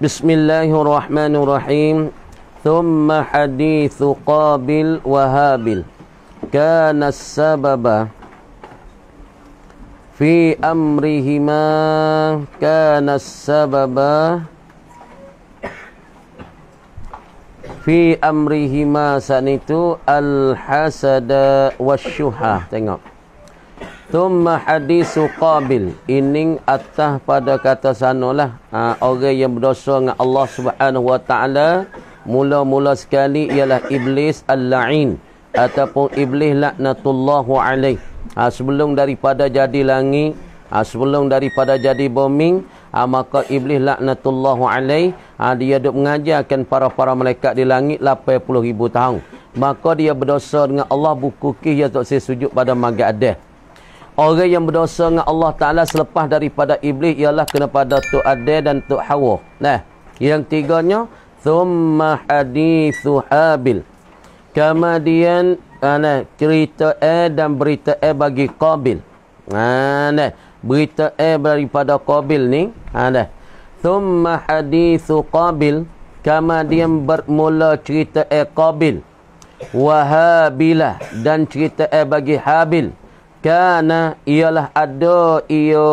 Bismillahirrahmanirrahim. Thumma hadithu Qabil wahabil. Habil. Kana sababa fi amrihima kana sababa fi amrihima sanitu al-hasada wasyuhah. Tengok. Thumma hadisu qabil Ining atah pada kata sanalah uh, ah, Orang yang berdosa dengan Allah subhanahu wa ta'ala Mula-mula sekali ialah Iblis al-la'in Ataupun Iblis laknatullahu alaih uh, Sebelum daripada jadi langit uh, Sebelum daripada jadi bombing uh, Maka Iblis laknatullahu alaih uh, Dia duduk mengajarkan para-para malaikat di langit 80 ribu tahun Maka dia berdosa dengan Allah bukukih kih yang tak saya sujud pada magadah Orang yang berdosa dengan Allah Ta'ala selepas daripada Iblis ialah kepada Tuk Adil dan Tuk Hawa. Nah, yang tiganya, Thumma hadithu habil. Kemudian, ah, nah, cerita A dan berita A bagi Qabil. Ah, nah, berita A daripada Qabil ni. Ah, nah, Thumma hadithu Qabil. Kemudian bermula cerita A Qabil. Wahabilah. Dan cerita A bagi Habil. Kana ialah ada ia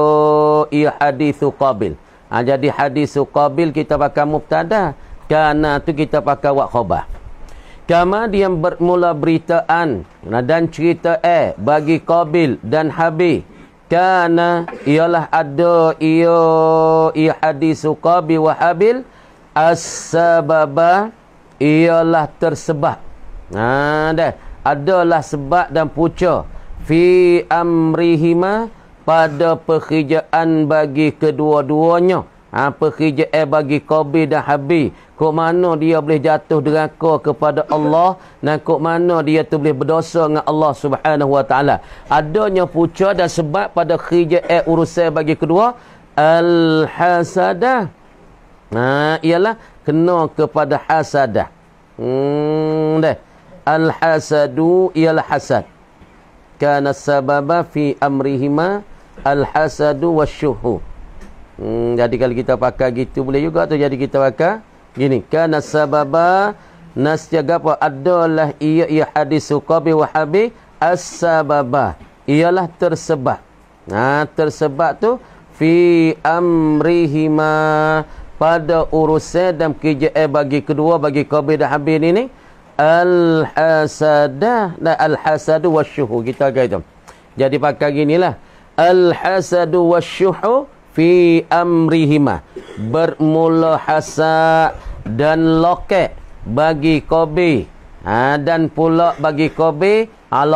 ia hadis qabil. Ha, jadi hadis qabil kita pakai mubtada. Kana tu kita pakai wa khabar. Kama dia bermula beritaan dan cerita eh bagi qabil dan habi. Kana ialah ada ia ia hadis qabil wa habil as-sababa ialah tersebab. Ha dah adalah sebab dan punca fi amrihima pada pekerjaan bagi kedua-duanya ha, pekerjaan eh, bagi Qabi dan Habi ke mana dia boleh jatuh deraka kepada Allah dan ke mana dia tu boleh berdosa dengan Allah subhanahu wa ta'ala adanya puca dan sebab pada kerjaan eh, urusan bagi kedua al-hasadah ha, ialah kena kepada hasadah hmm, deh. al-hasadu ialah hasad kana sababa fi amrihima alhasadu wasyuhu hmm, jadi kalau kita pakai gitu boleh juga atau jadi kita pakai gini kana sababa nasjaga apa adalah ia ia hadis qabi wa habi as-sababa ialah tersebab nah ha, tersebab tu fi amrihima pada urusan dan kerja eh, bagi kedua bagi qabi dan habi ini. ni Al-hasadah dan al-hasadu wasyuhu. Kita akan itu. Jadi pakai ginilah. Al-hasadu wasyuhu fi amrihima Bermula hasad dan loket bagi kobi. Ha, dan pula bagi kobi. Ha,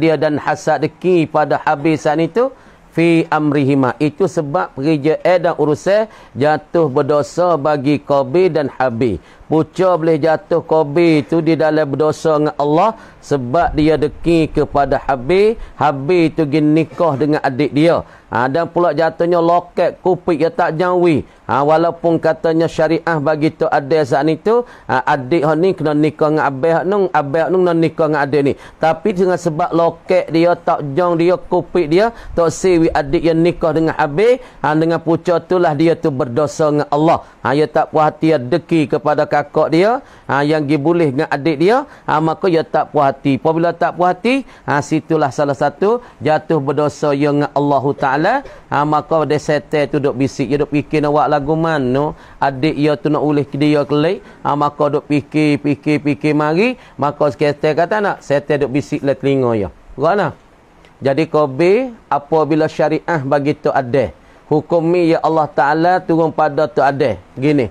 dia dan hasad deki pada habisan itu. Fi amrihima Itu sebab perija dan urusan jatuh berdosa bagi kobi dan habi. Pucuk boleh jatuh kobi tu di dalam berdosa dengan Allah sebab dia deki kepada Habi. Habi tu gini nikah dengan adik dia. Ha, dan pula jatuhnya loket kupik yang tak jauhi. Ha, walaupun katanya syariah bagi tu adik saat itu, ha, adik ni kena nikah dengan abek nung, abek nung nak nikah dengan adik ni. Tapi dengan sebab loket dia, tak jauh dia, kupik dia, tak siwi adik yang nikah dengan Habi ha, dengan pucuk itulah dia tu berdosa dengan Allah. Ha, dia tak puas hati, dia deki kepada kakak dia ha, yang dia boleh dengan adik dia ha, maka dia tak puas hati apabila tak puas hati ha, situlah salah satu jatuh berdosa dia dengan Allah Ta'ala ha, maka dia setel tu duduk bisik dia duduk fikir nak buat lagu mana adik dia tu nak ulih ke dia kelek ha, maka duduk fikir fikir fikir mari maka setel kata nak setel duduk bisik lah telinga dia kerana jadi kobe apabila syariah bagi tu adik Hukum ni ya Allah Ta'ala turun pada tu adik. Gini.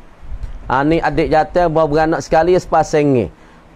Ha, ni adik jatah bawa beranak sekali sepasang ni.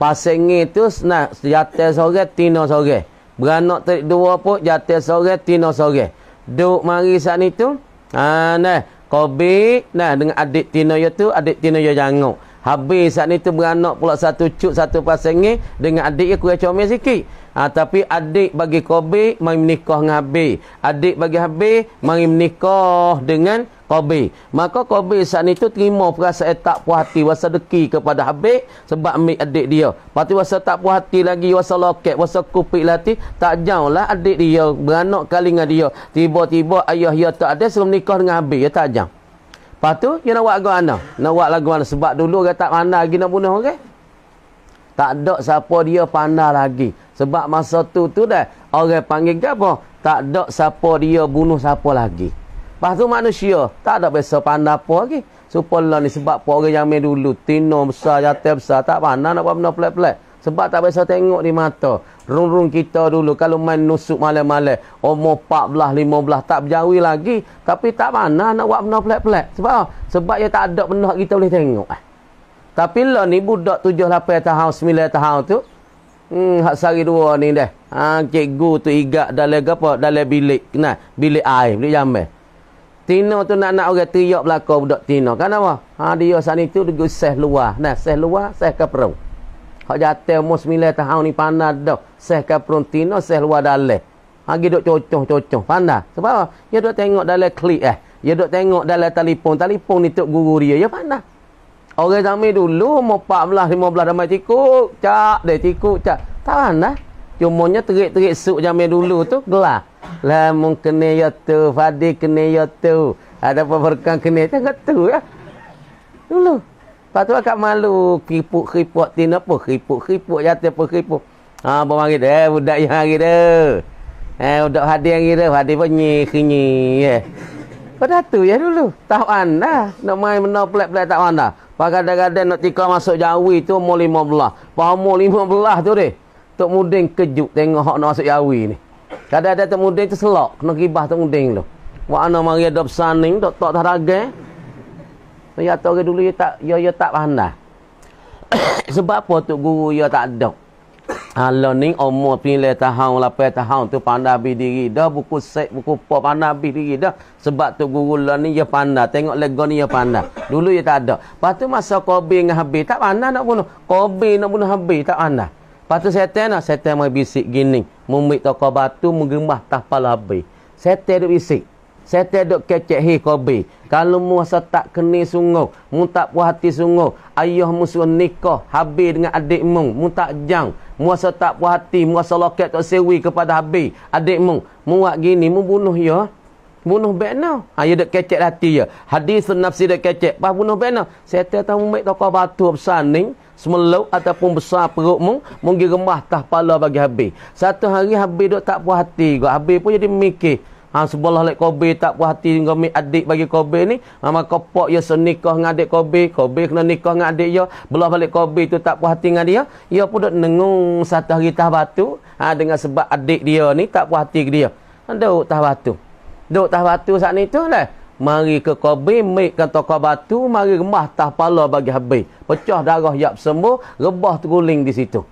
Pasang ni tu nak jatah sore, tina sore. Beranak tarik dua pun jatah sore, tina sore. Duk mari saat ni tu. Ha, nah, COVID. Nah, dengan adik tina ya tu, adik tina ya jangok. Habis saat ni tu beranak pula satu cuk, satu pasang ni. Dengan adik ya kurang comel sikit. Ha, tapi adik bagi COVID, mari menikah dengan habis. Adik bagi habis, mari menikah dengan Qabir. Maka Qabir saat itu terima perasaan tak puas hati wasa deki kepada Habib sebab ambil adik dia. Pasti wasa tak puas hati lagi wasa loket, wasa kupik lati tak jauhlah adik dia beranak kali dengan dia. Tiba-tiba ayah dia tak ada sebelum nikah dengan Habib. Dia tak jauh. Lepas tu, dia nak buat lagu mana? Nak buat lagu mana? Sebab dulu dia tak pandai lagi nak bunuh, okey? Tak ada siapa dia pandai lagi. Sebab masa tu tu dah, orang panggil ke apa? Tak ada siapa dia bunuh siapa lagi. Lepas tu manusia tak ada biasa pandai apa lagi. Supaya lah ni sebab apa orang yang main dulu. Tino besar, jatuh besar. Tak pandai nak buat benda pelik-pelik. Sebab tak biasa tengok di mata. Rung-rung kita dulu. Kalau main nusuk malam-malam. Umur 14, 15. Tak berjauhi lagi. Tapi tak pandai nak buat benda pelik-pelik. Sebab Sebab dia tak ada benda kita boleh tengok. Eh. Tapi lah ni budak 7, 8 tahun, 9 tahun tu. Hmm, hak sehari dua ni dah. Ha, cikgu tu igat dalam apa? Dalam bilik. Nah, bilik air, bilik jambel. Tino tu nak nak orang teriak belaka budak Tino. Kenapa? Ha dia sana itu dia seh luar. Nah, seh luar, seh kaprung. Hak jatuh umur 9 tahun ni panas dah. Seh kaprung Tino, seh luar dalih. Ha gi duk cocoh-cocoh pandah. Sebab apa? Dia duk tengok dalam klik eh. Dia duk tengok dalam telefon. Telefon ni tok guru dia ya pandah. Orang zaman dulu umur 14, 15 dah mai tikuk, cak, dah tikuk, cak. Tak pandah. Cumanya terik-terik suk zaman dulu tu gelah. Lamun kene ya tu, fadi kene ya tu. Ada pemberkan kene tengok tu ya. Dulu. Lepas tu akak malu. Kipuk-kipuk tin ha, apa? Kipuk-kipuk jatuh apa kipuk. Ha, bawa hari dah. Eh, budak yang hari dah. Eh, budak hadir yang hari dah. Hadir pun nyi, Eh. Pada tu ya dulu. Tahu anda. Nak main benda pelik-pelik tak anda. Pakai kadang-kadang nak tika masuk jawi tu umur lima belah. Pakai umur lima tu deh. Tok mudeng kejut tengok hak nak masuk jawi ni. Kadang ada temuding terselok kena gibah temuding tu. Wak ana mari ada pesan ni tok tok tak harga. Saya tahu ke dulu ya tak ya ya tak pandai. Sebab apa tok guru ya tak ada. Allah ni umur pilih tahun lapan tahun tu pandai habis diri dah buku set buku apa pandai habis diri dah sebab tu guru lah ni ya pandah, tengok lego ni ya pandah. dulu ya tak ada lepas masa kobi dengan habis tak pandai nak bunuh kobi nak bunuh habis tak pandai lepas tu setan lah setan mau bisik gini memik toko batu menggemah tapal habis. Saya duk isi, saya duk kecek hei kobi. Kalau mu rasa tak kena sungguh. Mu tak puas hati sungguh. Ayuh mu suruh nikah. Habis dengan adik mu. Mu tak jang. Mu rasa tak puas hati. Mu rasa loket tak sewi kepada habis. Adik mu. Mu buat gini. Mu bunuh ya. Bunuh back now. Ha, ya duk kecek hati ya. Hadis tu nafsi duk kecek. Pas bunuh back Saya Setiap tahu toko batu besar ni semelup ataupun besar perutmu mungkin remah tah pala bagi habis satu hari habis dok tak puas hati gua habis pun jadi mikir Ha, sebelah lek kobe tak puas hati dengan adik bagi kobe ni mama kopok ya senikah dengan adik kobe kobe kena nikah dengan adik ya belah balik kobe tu tak puas hati dengan dia ya pun dok nengung satu hari tah batu ha, dengan sebab adik dia ni tak puas hati dia duk tah batu duk tah batu saat ni tu lah Mari ke Qabim, mek kata batu, mari rembah tah pala bagi habis. Pecah darah yap sembuh, rebah terguling di situ.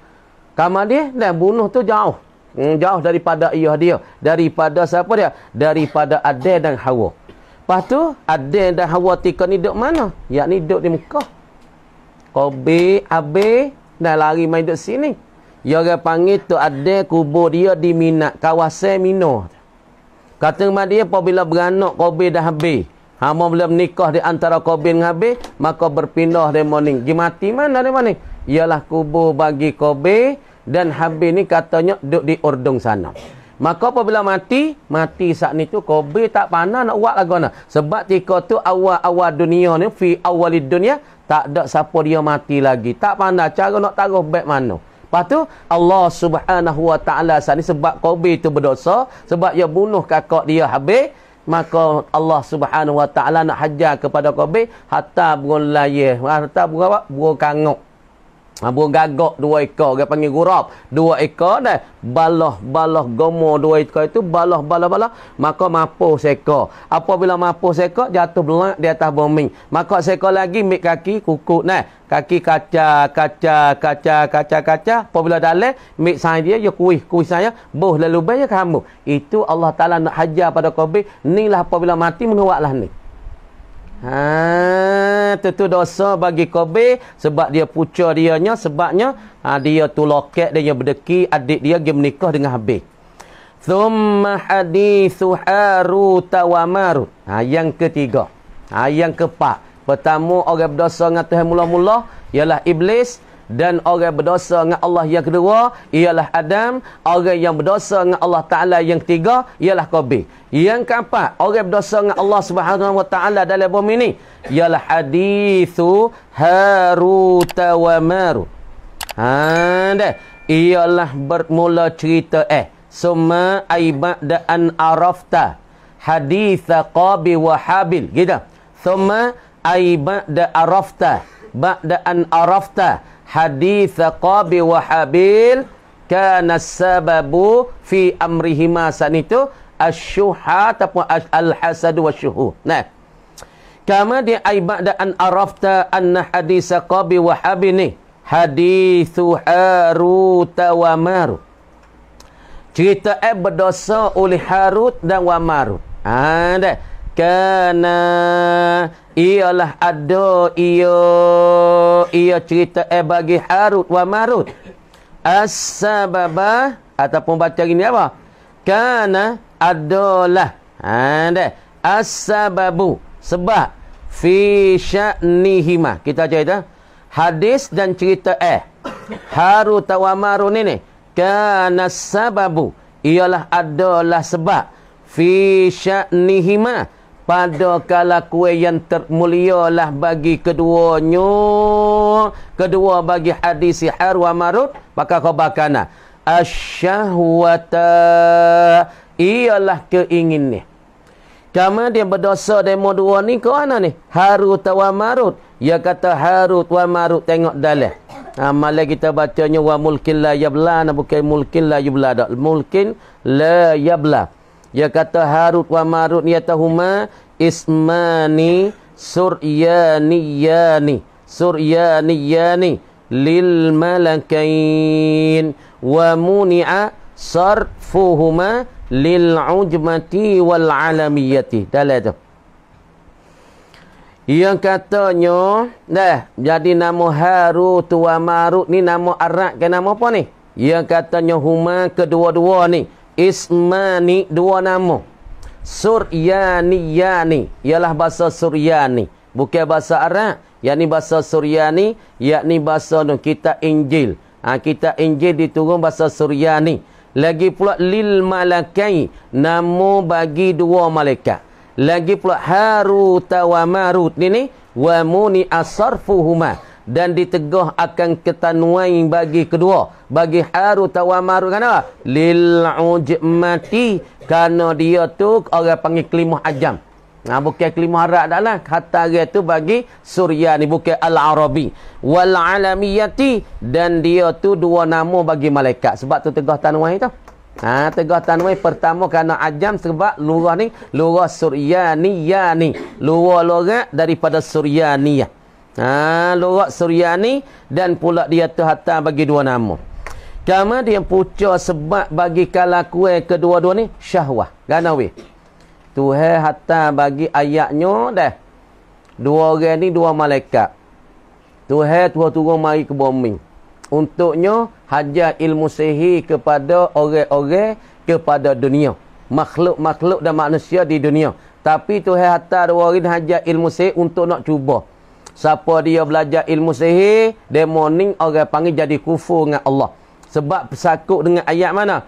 Kamar dia, dan bunuh tu jauh. Hmm, jauh daripada iyah dia. Daripada siapa dia? Daripada Adil dan Hawa. Lepas tu, Adil dan Hawa tika ni duduk mana? Yang ni duduk di muka. Qabim, habis, dan lari main duduk sini. Yang dia panggil tu Adil kubur dia di minat. Kawasan minat. Kata kepada dia, apabila beranak Kobe dah habis. Hama belum nikah di antara Qabil dengan habis, maka berpindah dari morning. ni. mati mana dari ni? Ialah kubur bagi Kobe dan habis ni katanya duduk di Urdung sana. Maka apabila mati, mati saat ni tu Kobe tak pandai nak buat lagu mana. Sebab tika tu awal-awal dunia ni, fi awal dunia, tak ada siapa dia mati lagi. Tak pandai cara nak taruh beg mana. Lepas tu Allah Subhanahu Wa Taala sani sebab Kobe tu berdosa, sebab dia bunuh kakak dia habis, maka Allah Subhanahu Wa Taala nak hajar kepada Kobe hatta bulan layah, ha, hatta buka buka kangok. Ha, burung gagak dua ekor. Dia panggil gurap. Dua ekor dah. Balah, balah, gomo dua ekor itu. Balah, balah, balah. Maka mapuh seekor. Apabila mampu seko jatuh belak di atas bumi. Maka seko lagi, mik kaki, kukuk dah. Kaki kaca, kaca, kaca, kaca, kaca. Apabila dalek, ambil sayang dia, ya kuih, kuih saya. Buh, lalu bayar kamu. Itu Allah Ta'ala nak hajar pada kobi. Inilah apabila mati, menuaklah ni. Ha, tentu dosa bagi kobe sebab dia puca nya sebabnya ha, dia tu loket dia berdeki adik dia dia menikah dengan habe. Thumma hadithu Harut wa Marut. Ha, yang ketiga. Ha, yang keempat. Pertama orang berdosa dengan Tuhan mula-mula ialah iblis, dan orang berdosa dengan Allah yang kedua ialah Adam, orang yang berdosa dengan Allah Taala yang ketiga ialah Qabil. Yang keempat, orang berdosa dengan Allah Subhanahu Wa Taala dalam bumi ini ialah hadithu Harut wa Marut. Ha, dah. ialah bermula cerita eh summa aibada an arafta haditha qabi wa habil gitu summa aibada arafta ba'da an arafta hadith Qabi wa Habil kana sababu fi amrihima sanitu asyuha ataupun al-hasad wa syuhu nah kama di aibad an arafta anna hadith Qabi wa Habil hadithu harut wa mar cerita eh berdosa oleh harut dan wa mar ha ah, dah kana ialah ada iyo iyo cerita eh bagi harut wa marut as-sababa ataupun baca gini apa kana adalah ha deh as-sababu sebab fi sya'nihima kita cerita hadis dan cerita eh harut wa marut ni ni kana sababu ialah adalah sebab fi sya'nihima pada kala kue yang termulialah bagi keduanya kedua bagi hadis har wa marud maka khabakana asyahwata ialah keingin ni kama dia berdosa demo dua ni ke mana ni harut wa marud ya kata Haru wa marud tengok dalam ha, Amalnya kita bacanya wa mulkin la yabla bukan mulkin la yabla mulkin la yabla dia kata Harut wa Marut niyatahuma ismani suryaniyani. Suryaniyani lil malakain wa muni'a sarfuhuma lil ujmati wal alamiyati. Dalam tu. Yang katanya, dah, jadi nama Harut wa Marut ni nama Arak ke nama apa ni? Yang katanya Huma kedua-dua ni. Ismani dua nama. Suryani Suryaniyani ialah bahasa Suryani, bukan bahasa Arab, yakni bahasa Suryani, yakni bahasa ni kita Injil. Ha, kita Injil diturun bahasa Suryani. Lagi pula lil malakai namo bagi dua malaikat. Lagi pula Harut wa Marut ni ni wa muni asarfuhuma. As dan ditegah akan ketanuai bagi kedua bagi haru tawamar kana lil ujmati kana dia tu orang panggil kelimah ajam nah bukan kelimah arab dahlah kata dia tu bagi surya ni bukan al arabi wal alamiyati dan dia tu dua nama bagi malaikat sebab tu tegah tanuai tu Ha, tegah tanwai pertama kerana ajam sebab lurah ni lurah suryaniyah ni lurah lorak daripada suryaniyah Ha, lorak suria ni dan pula dia terhata bagi dua nama. Kama dia pucuk sebab bagi kalakue kedua-dua ni syahwah. Ganawi weh. Tuhai hata bagi ayatnya dah. Dua orang ni dua malaikat. Tuhai tuha turun mari ke bumi. Untuknya hajar ilmu sihir kepada orang-orang kepada dunia. Makhluk-makhluk dan manusia di dunia. Tapi Tuhai hata dua orang hajar ilmu sihir untuk nak Cuba siapa dia belajar ilmu sihir dia morning orang panggil jadi kufur dengan Allah sebab bersakut dengan ayat mana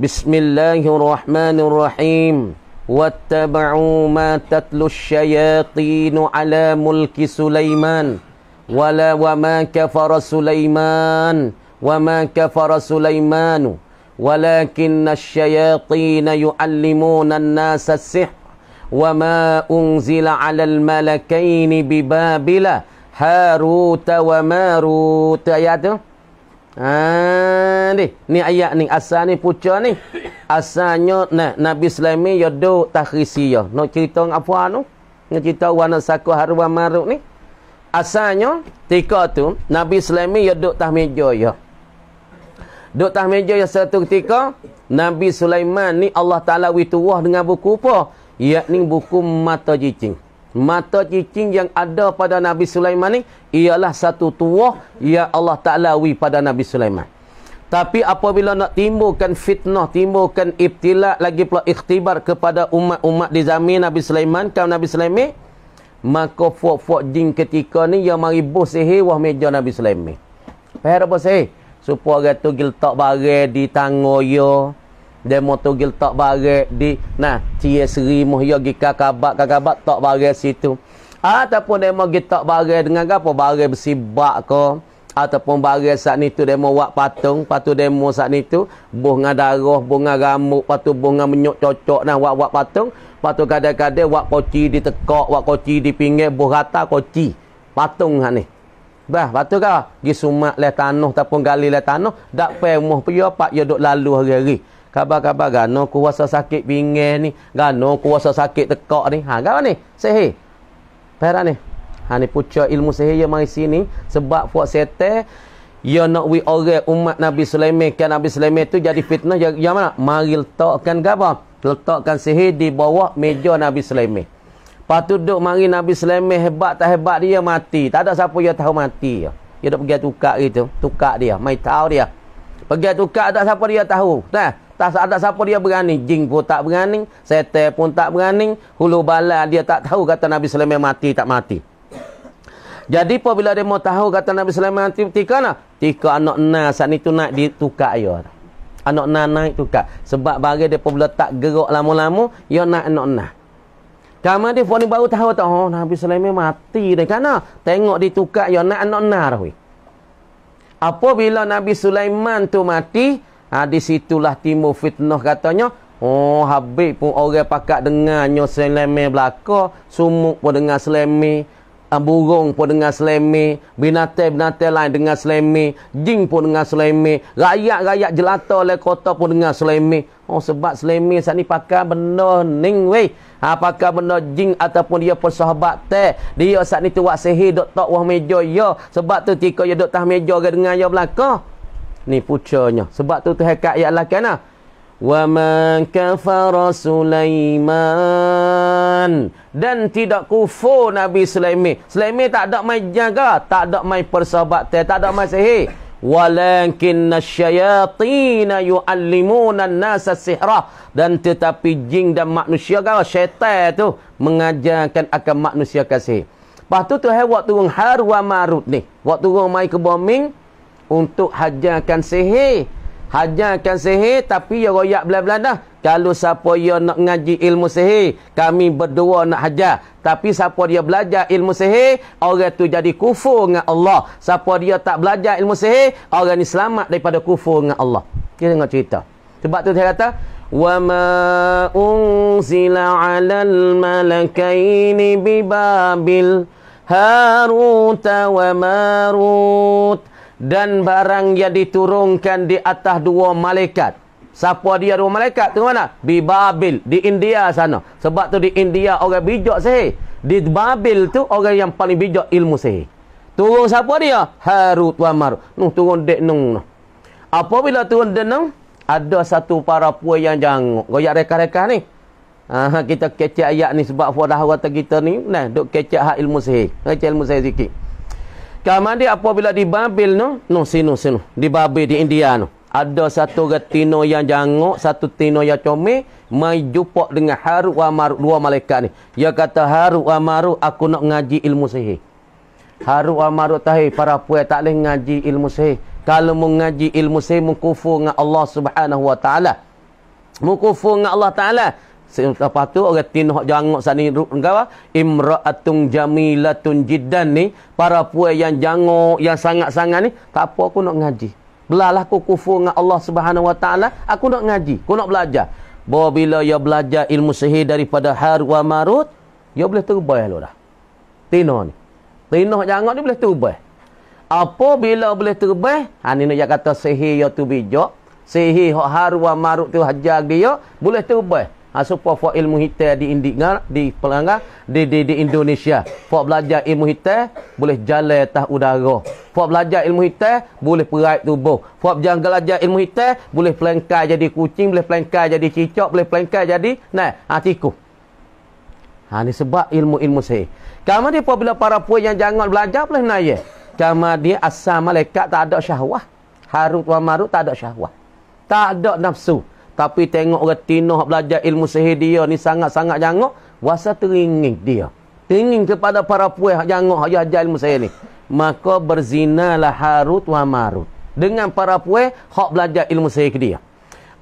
bismillahirrahmanirrahim wattaba'u ma tatlus syayatin ala mulki sulaiman wala wa ma kafara sulaiman wa ma kafara sulaimanu walakinna syayatin yuallimuna nasa sihr وما أنزل على الملكين ببابل هاروت وماروت ayat tu ha ni ni ayat ni asal ni puca ni asalnya nah, Nabi Sulaiman ya do takhrisi ya nak cerita apa anu nak cerita warna saku haru wa marut ni asalnya tika tu Nabi Sulaiman ya duk tah meja ya duk tah meja ya satu ketika Nabi Sulaiman ni Allah Taala witu dengan buku apa yakni buku mata cicing. Mata cicing yang ada pada Nabi Sulaiman ni ialah satu tuah yang Allah Taala wi pada Nabi Sulaiman. Tapi apabila nak timbulkan fitnah, timbulkan ibtilak lagi pula ikhtibar kepada umat-umat di zaman Nabi Sulaiman, kaum Nabi Sulaiman, maka fuak-fuak jing ketika ni yang mari bos sihir wah meja Nabi Sulaiman. Pada apa sihir? Supaya orang tu giltak barang di tangan dia motor gil tak barek di nah cie seri moh yo gi kakabak kakabak tak barek situ ataupun demo mau gi tak barek dengan apa barek bersibak ko, ataupun barek saat ni tu dia buat patung patu demo saat ni tu buh ngan darah buh ngan rambut patu buh ngan menyok cocok nah buat buat patung patu kadang-kadang buat koci ditekak buat koci di pinggir buh rata koci patung hak ni Bah, patu ka, Gi sumak le tanah ataupun gali le tanah, dak pe rumah pia pak ya dok lalu hari-hari. Khabar-khabar gano kuasa sakit pinggir ni, gano kuasa sakit tekak ni. Ha, gano ni? Sihir. Perak ni. Ha, ni pucat ilmu sihir yang mari sini. Sebab buat setel, ia ya nak we orang umat Nabi Sulaiman. Kan Nabi Sulaiman tu jadi fitnah. Yang ya mana? Mari letakkan gabar. Letakkan sihir di bawah meja Nabi Sulaiman. Patut tu duduk mari Nabi Sulaiman hebat tak hebat dia mati. Tak ada siapa yang tahu mati. Ya. Dia duduk pergi tukar itu. Tukar dia. Mai tahu dia. Pergi tukar tak siapa dia tahu. Nah tak ada siapa dia berani jin pun tak berani setan pun tak berani hulu bala dia tak tahu kata Nabi Sulaiman mati tak mati jadi apabila dia mau tahu kata Nabi Sulaiman mati tika nah tika anak nas ni tu nak ditukar ya anak nas naik tukar sebab bagi dia apabila tak gerak lama-lama ya nak anak nas kamu dia pun baru tahu tak oh Nabi Sulaiman mati kan dia kan tengok ditukar ya nak anak nas apabila Nabi Sulaiman tu mati ha, di situlah timbul fitnah katanya oh habis pun orang pakak dengarnya seleme belaka sumuk pun dengar seleme ha, burung pun dengan seleme binatang-binatang lain dengan seleme jin pun dengan seleme rakyat-rakyat jelata oleh kota pun dengan seleme oh sebab seleme saat ni pakai benda ning weh Apakah ha, benda jin ataupun dia pun sahabat teh dia saat ni tu wak sihir dok wah meja ya sebab tu tika dia dok tah meja dengan dia belakang ni pucanya sebab tu Tuhan kat ayat lakana wa man kafara sulaiman dan tidak kufur nabi sulaiman sulaiman tak ada mai jaga tak ada mai persahabatan tak ada main sihir walakin asyayatin yuallimuna an-nasa sihra dan tetapi jin dan manusia kan syaitan tu mengajarkan akan manusia kasih Lepas tu tu hai waktu turun har wa marut ni. Waktu turun mai ke bombing, untuk hajarkan sihir. Hajarkan sihir tapi ya royak belah-belah dah. Kalau siapa ya nak ngaji ilmu sihir, kami berdua nak hajar. Tapi siapa dia belajar ilmu sihir, orang tu jadi kufur dengan Allah. Siapa dia tak belajar ilmu sihir, orang ni selamat daripada kufur dengan Allah. Kita tengok cerita. Sebab tu saya kata, وَمَا أُنْزِلَ عَلَى الْمَلَكَيْنِ بِبَابِلْ هَارُوتَ وَمَارُوتَ dan barang yang diturunkan di atas dua malaikat. Siapa dia dua malaikat? Tengok mana? Di Babil, di India sana. Sebab tu di India orang bijak sih. Di Babil tu orang yang paling bijak ilmu sih. Turun siapa dia? Harut wa Marut. Nuh turun dek nung. Apabila turun dek nung, ada satu para puan yang jangan goyak reka-reka ni. Aha, kita kecek ayat ni sebab fuadah kata kita ni, nah duk kecek hak ilmu sih. Kecek ilmu sihir sikit. Kamar apa bila di Babil no, no sini sini. Di Babil di India no. Ada satu gatino yang jangok, satu tino yang comel, mai jumpa dengan Haru wa Maru dua malaikat ni. Dia kata Haru wa Maru aku nak ngaji ilmu sihir. Haru wa Maru tahi para puai tak leh ngaji ilmu sihir. Kalau mengaji ilmu sihir mengkufur dengan Allah Subhanahu wa Mengkufur dengan Allah taala, Lepas tu orang tin hok jangok sat ni negara imraatun jamilatun jiddan ni para puan yang jangok yang sangat-sangat ni tak apa aku nak ngaji. Belalah aku kufur dengan Allah Subhanahu Wa Taala, aku nak ngaji, aku nak belajar. Bahawa bila ia belajar ilmu sehi daripada Har wa Marut, ia boleh terubah lah dah. Tino ni. Tino jangok ni boleh terubah. Apa bila boleh terubah? Ha ni nak kata sehi ia tu bijak. Sihir hok Har wa Marut tu hajar dia, boleh terubah ha, supaya fo ilmu hitam di Indonesia di pelanggan di, di di Indonesia fo belajar ilmu hitam boleh jalan tah udara fo belajar ilmu hitam boleh perai tubuh fo belajar ilmu hitam boleh pelengkai jadi kucing boleh pelengkai jadi cicak boleh pelengkai jadi nah ha tiku ha ni sebab ilmu-ilmu saya kamu dia bila para puan yang jangan belajar boleh naik kamu dia asal malaikat tak ada syahwah harut wa marut tak ada syahwah tak ada nafsu tapi tengok orang tinoh belajar ilmu sihir dia ni sangat-sangat jangok. Wasa teringin dia. Teringin kepada para puih jangok yang ajar ilmu sihir ni. Maka berzinalah harut wa marut. Dengan para puih, hak belajar ilmu sihir ke dia.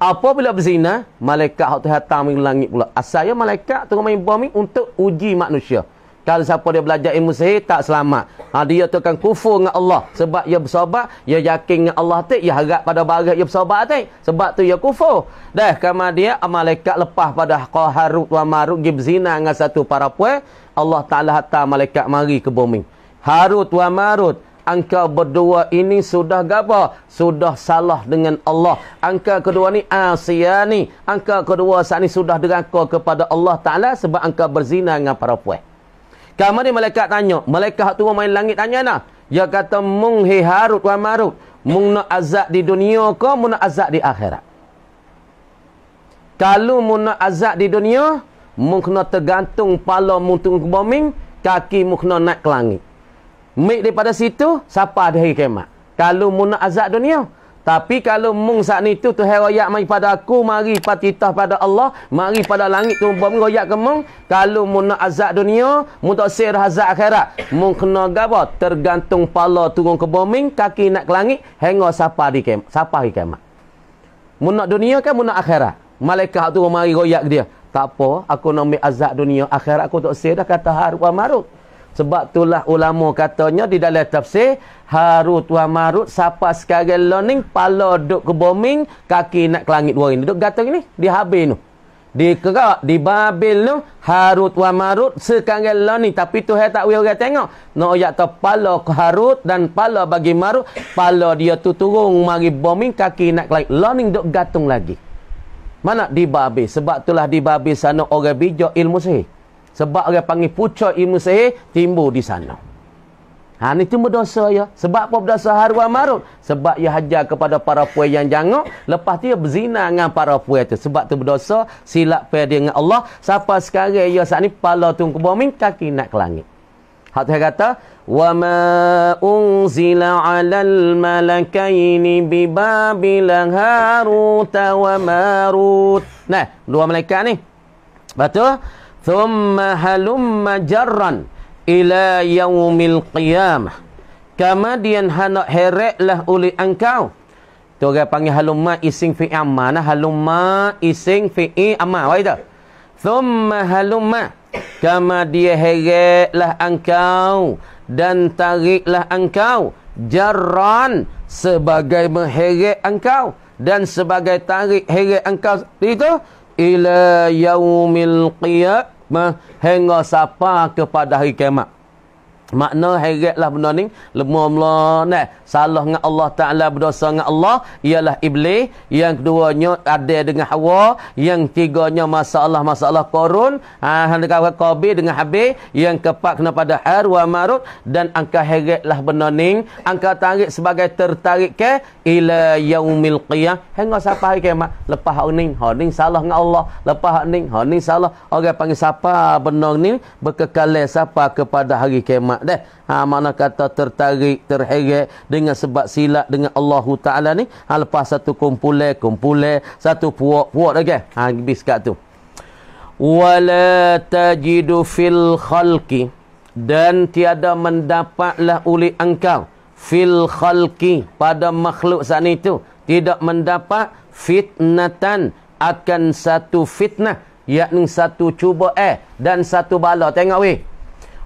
Apa bila berzina, malaikat hak tu hatam langit pula. Asalnya malaikat tengah main bom ni untuk uji manusia. Kalau siapa dia belajar ilmu sihir, tak selamat. Ha, dia tu akan kufur dengan Allah. Sebab dia bersobat, dia yakin dengan Allah. Tak? Dia harap pada barat, dia bersobat. Tak? Sebab tu dia kufur. Dah, kerana dia, malaikat lepas pada Qaharut wa Marut, gibzina dengan satu para puan, Allah Ta'ala hantar malaikat mari ke bumi. Harut wa Marut, engkau berdua ini sudah gapa? Sudah salah dengan Allah. Angka kedua ni asiani. Angka kedua saat ni sudah derangka kepada Allah Ta'ala sebab angka berzina dengan para puan ni malaikat tanya, malaikat tu main langit tanya nak. Lah. Dia kata, mung hi harut wa marut. Mung nak azak di dunia ke, mung nak azak di akhirat. Kalau mung nak azak di dunia, mung kena tergantung pala mung tunggu ke bombing, kaki mung kena naik ke langit. Mik daripada situ, siapa ada hari kemat. Kalau mung nak azak dunia, tapi kalau mung saat ni tu tu royak mari pada aku Mari patitah pada Allah Mari pada langit tu Mung royak ke mung Kalau mung nak azab dunia Mung tak sir azab akhirat Mung kena gaba Tergantung pala turun ke bombing Kaki nak ke langit Hengar sapa di kem Sapa di kemak Mung nak dunia ke mung nak akhirat Malaikat tu mari royak dia Tak apa Aku nak ambil azab dunia Akhirat aku tak sir dah kata haru marut sebab itulah ulama katanya di dalam tafsir Harut wa Marut siapa sekarang learning pala duk ke bombing kaki nak ke langit dua ini duk kata gini di habis tu di kerak di babil tu Harut wa Marut sekarang learning tapi tu hai tak orang tengok nak no, ayat tu pala ke Harut dan pala bagi Marut pala dia tu turun mari bombing kaki nak ke langit learning duk gatung lagi mana di babil sebab itulah di babil sana orang bijak ilmu sih. Sebab orang panggil pucat ilmu sihir timbul di sana. Ha ni timbul dosa ya. Sebab apa berdosa haruan marut? Sebab ia hajar kepada para puan yang jangok. Lepas tu ia berzina dengan para puan tu. Sebab tu berdosa silap pair dengan Allah. Sapa sekarang ia ya, saat ni pala tu ke bumi kaki nak ke langit. Hak tu kata وَمَا أُنْزِلَ عَلَى الْمَلَكَيْنِ بِبَابِلَ هَارُوتَ وَمَارُوتَ Nah, dua malaikat ni. Betul? thumma halumma jarran ila yaumil qiyamah kemudian hendak hereklah oleh engkau tu orang panggil halumma ising fi amana halumma ising fi amma wei tu thumma halumma kama dia hereklah engkau dan tariklah engkau jarran sebagai mengheret engkau dan sebagai tarik heret engkau itu ila yaumil qiyamah hingga sapa kepada hari kiamat. Makna heretlah benda ni lemah Allah nah salah dengan Allah taala berdosa dengan Allah ialah iblis yang keduanya ada dengan Hawa yang tiganya masalah masalah Qarun ha dekat Qabi dengan Habib yang keempat kena pada Har wa Marud dan angka heretlah benda ni angka tarik sebagai tertarik ke ila yaumil qiyah hang siapa hari kiamat lepas hening hening salah dengan Allah lepas hening hening salah orang panggil siapa benda ni berkekalan siapa kepada hari kiamat deh Ha, mana kata tertarik, terheret dengan sebab silat dengan Allah Ta'ala ni. Ha, lepas satu kumpulan, kumpulan, satu puak-puak lagi. Eh? Ha, habis kat tu. Wala tajidu fil khalki. Dan tiada mendapatlah uli engkau. Fil khalki. Pada makhluk saat itu. Tidak mendapat fitnatan akan satu fitnah. Yakni satu cuba eh. Dan satu bala. Tengok weh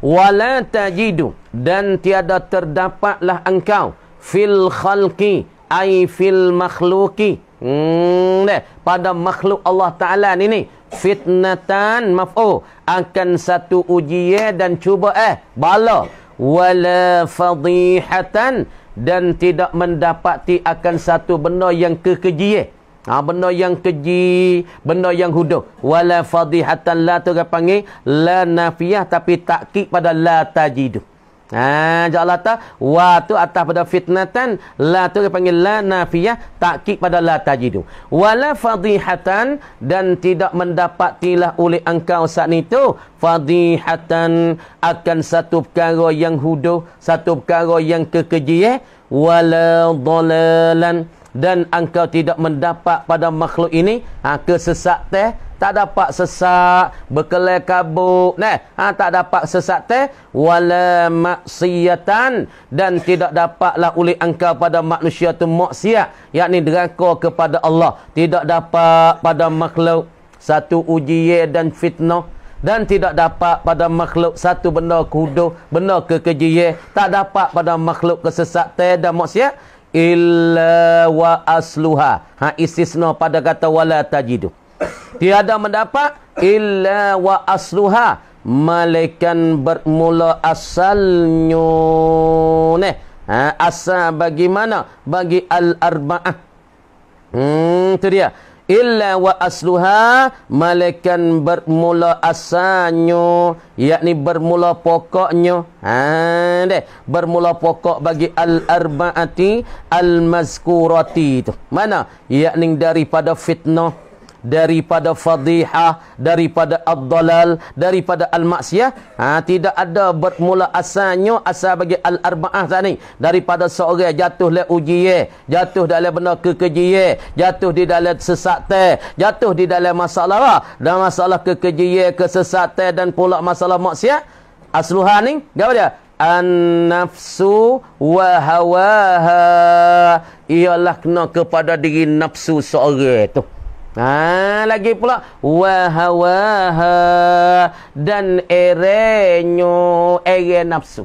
wala tajidu dan tiada terdapatlah engkau fil khalqi ai fil makhluqi hmm deh. pada makhluk Allah taala ni ni fitnatan maf'u akan satu ujian dan cuba eh bala wala fadhihatan dan tidak mendapati akan satu benda yang kekejian Ha, benda yang keji, benda yang huduh. Wala fadihatan la tu kan panggil la nafiah tapi takkik pada la tajidu. Ha, Allah ta wa tu atas pada fitnatan la tu kan panggil la nafiah takkik pada la tajidu. Wala fadihatan dan tidak mendapatilah oleh engkau saat itu fadihatan akan satu perkara yang huduh, satu perkara yang kekeji eh? wala dhalalan dan engkau tidak mendapat pada makhluk ini ha, kesesak teh tak dapat sesak berkelai kabut neh ha, tak dapat sesak teh wala maksiatan dan tidak dapatlah oleh engkau pada manusia tu maksiat yakni deraka kepada Allah tidak dapat pada makhluk satu ujiye dan fitnah dan tidak dapat pada makhluk satu benda kudus, benda kekejian tak dapat pada makhluk kesesak dan maksiat illa wa asluha. Ha istisna pada kata wala tajidu. Tiada mendapat illa wa asluha malaikan bermula asalnya. Ne. Ha asal bagaimana? Bagi al arbaah. Hmm tu dia illa wa asluha malaikan bermula asanyo yakni bermula pokoknyo ha deh bermula pokok bagi al arbaati al mazkurati tu mana yakni daripada fitnah daripada fadihah, daripada abdalal, daripada al-maksiyah. Ha, tidak ada bermula asalnya, asal bagi al-arba'ah tadi. Daripada seorang jatuh dalam ujian, jatuh dalam benda kekejian, jatuh di dalam sesatai, jatuh di dalam masalah. Lah. Dan masalah kekejiye, kesesatai dan pula masalah maksiyah. Asluhan ni, apa dia? An-nafsu wa hawaha ialah kena kepada diri nafsu seorang tu. Ha, lagi pula wahawaha dan erenyo eren nafsu.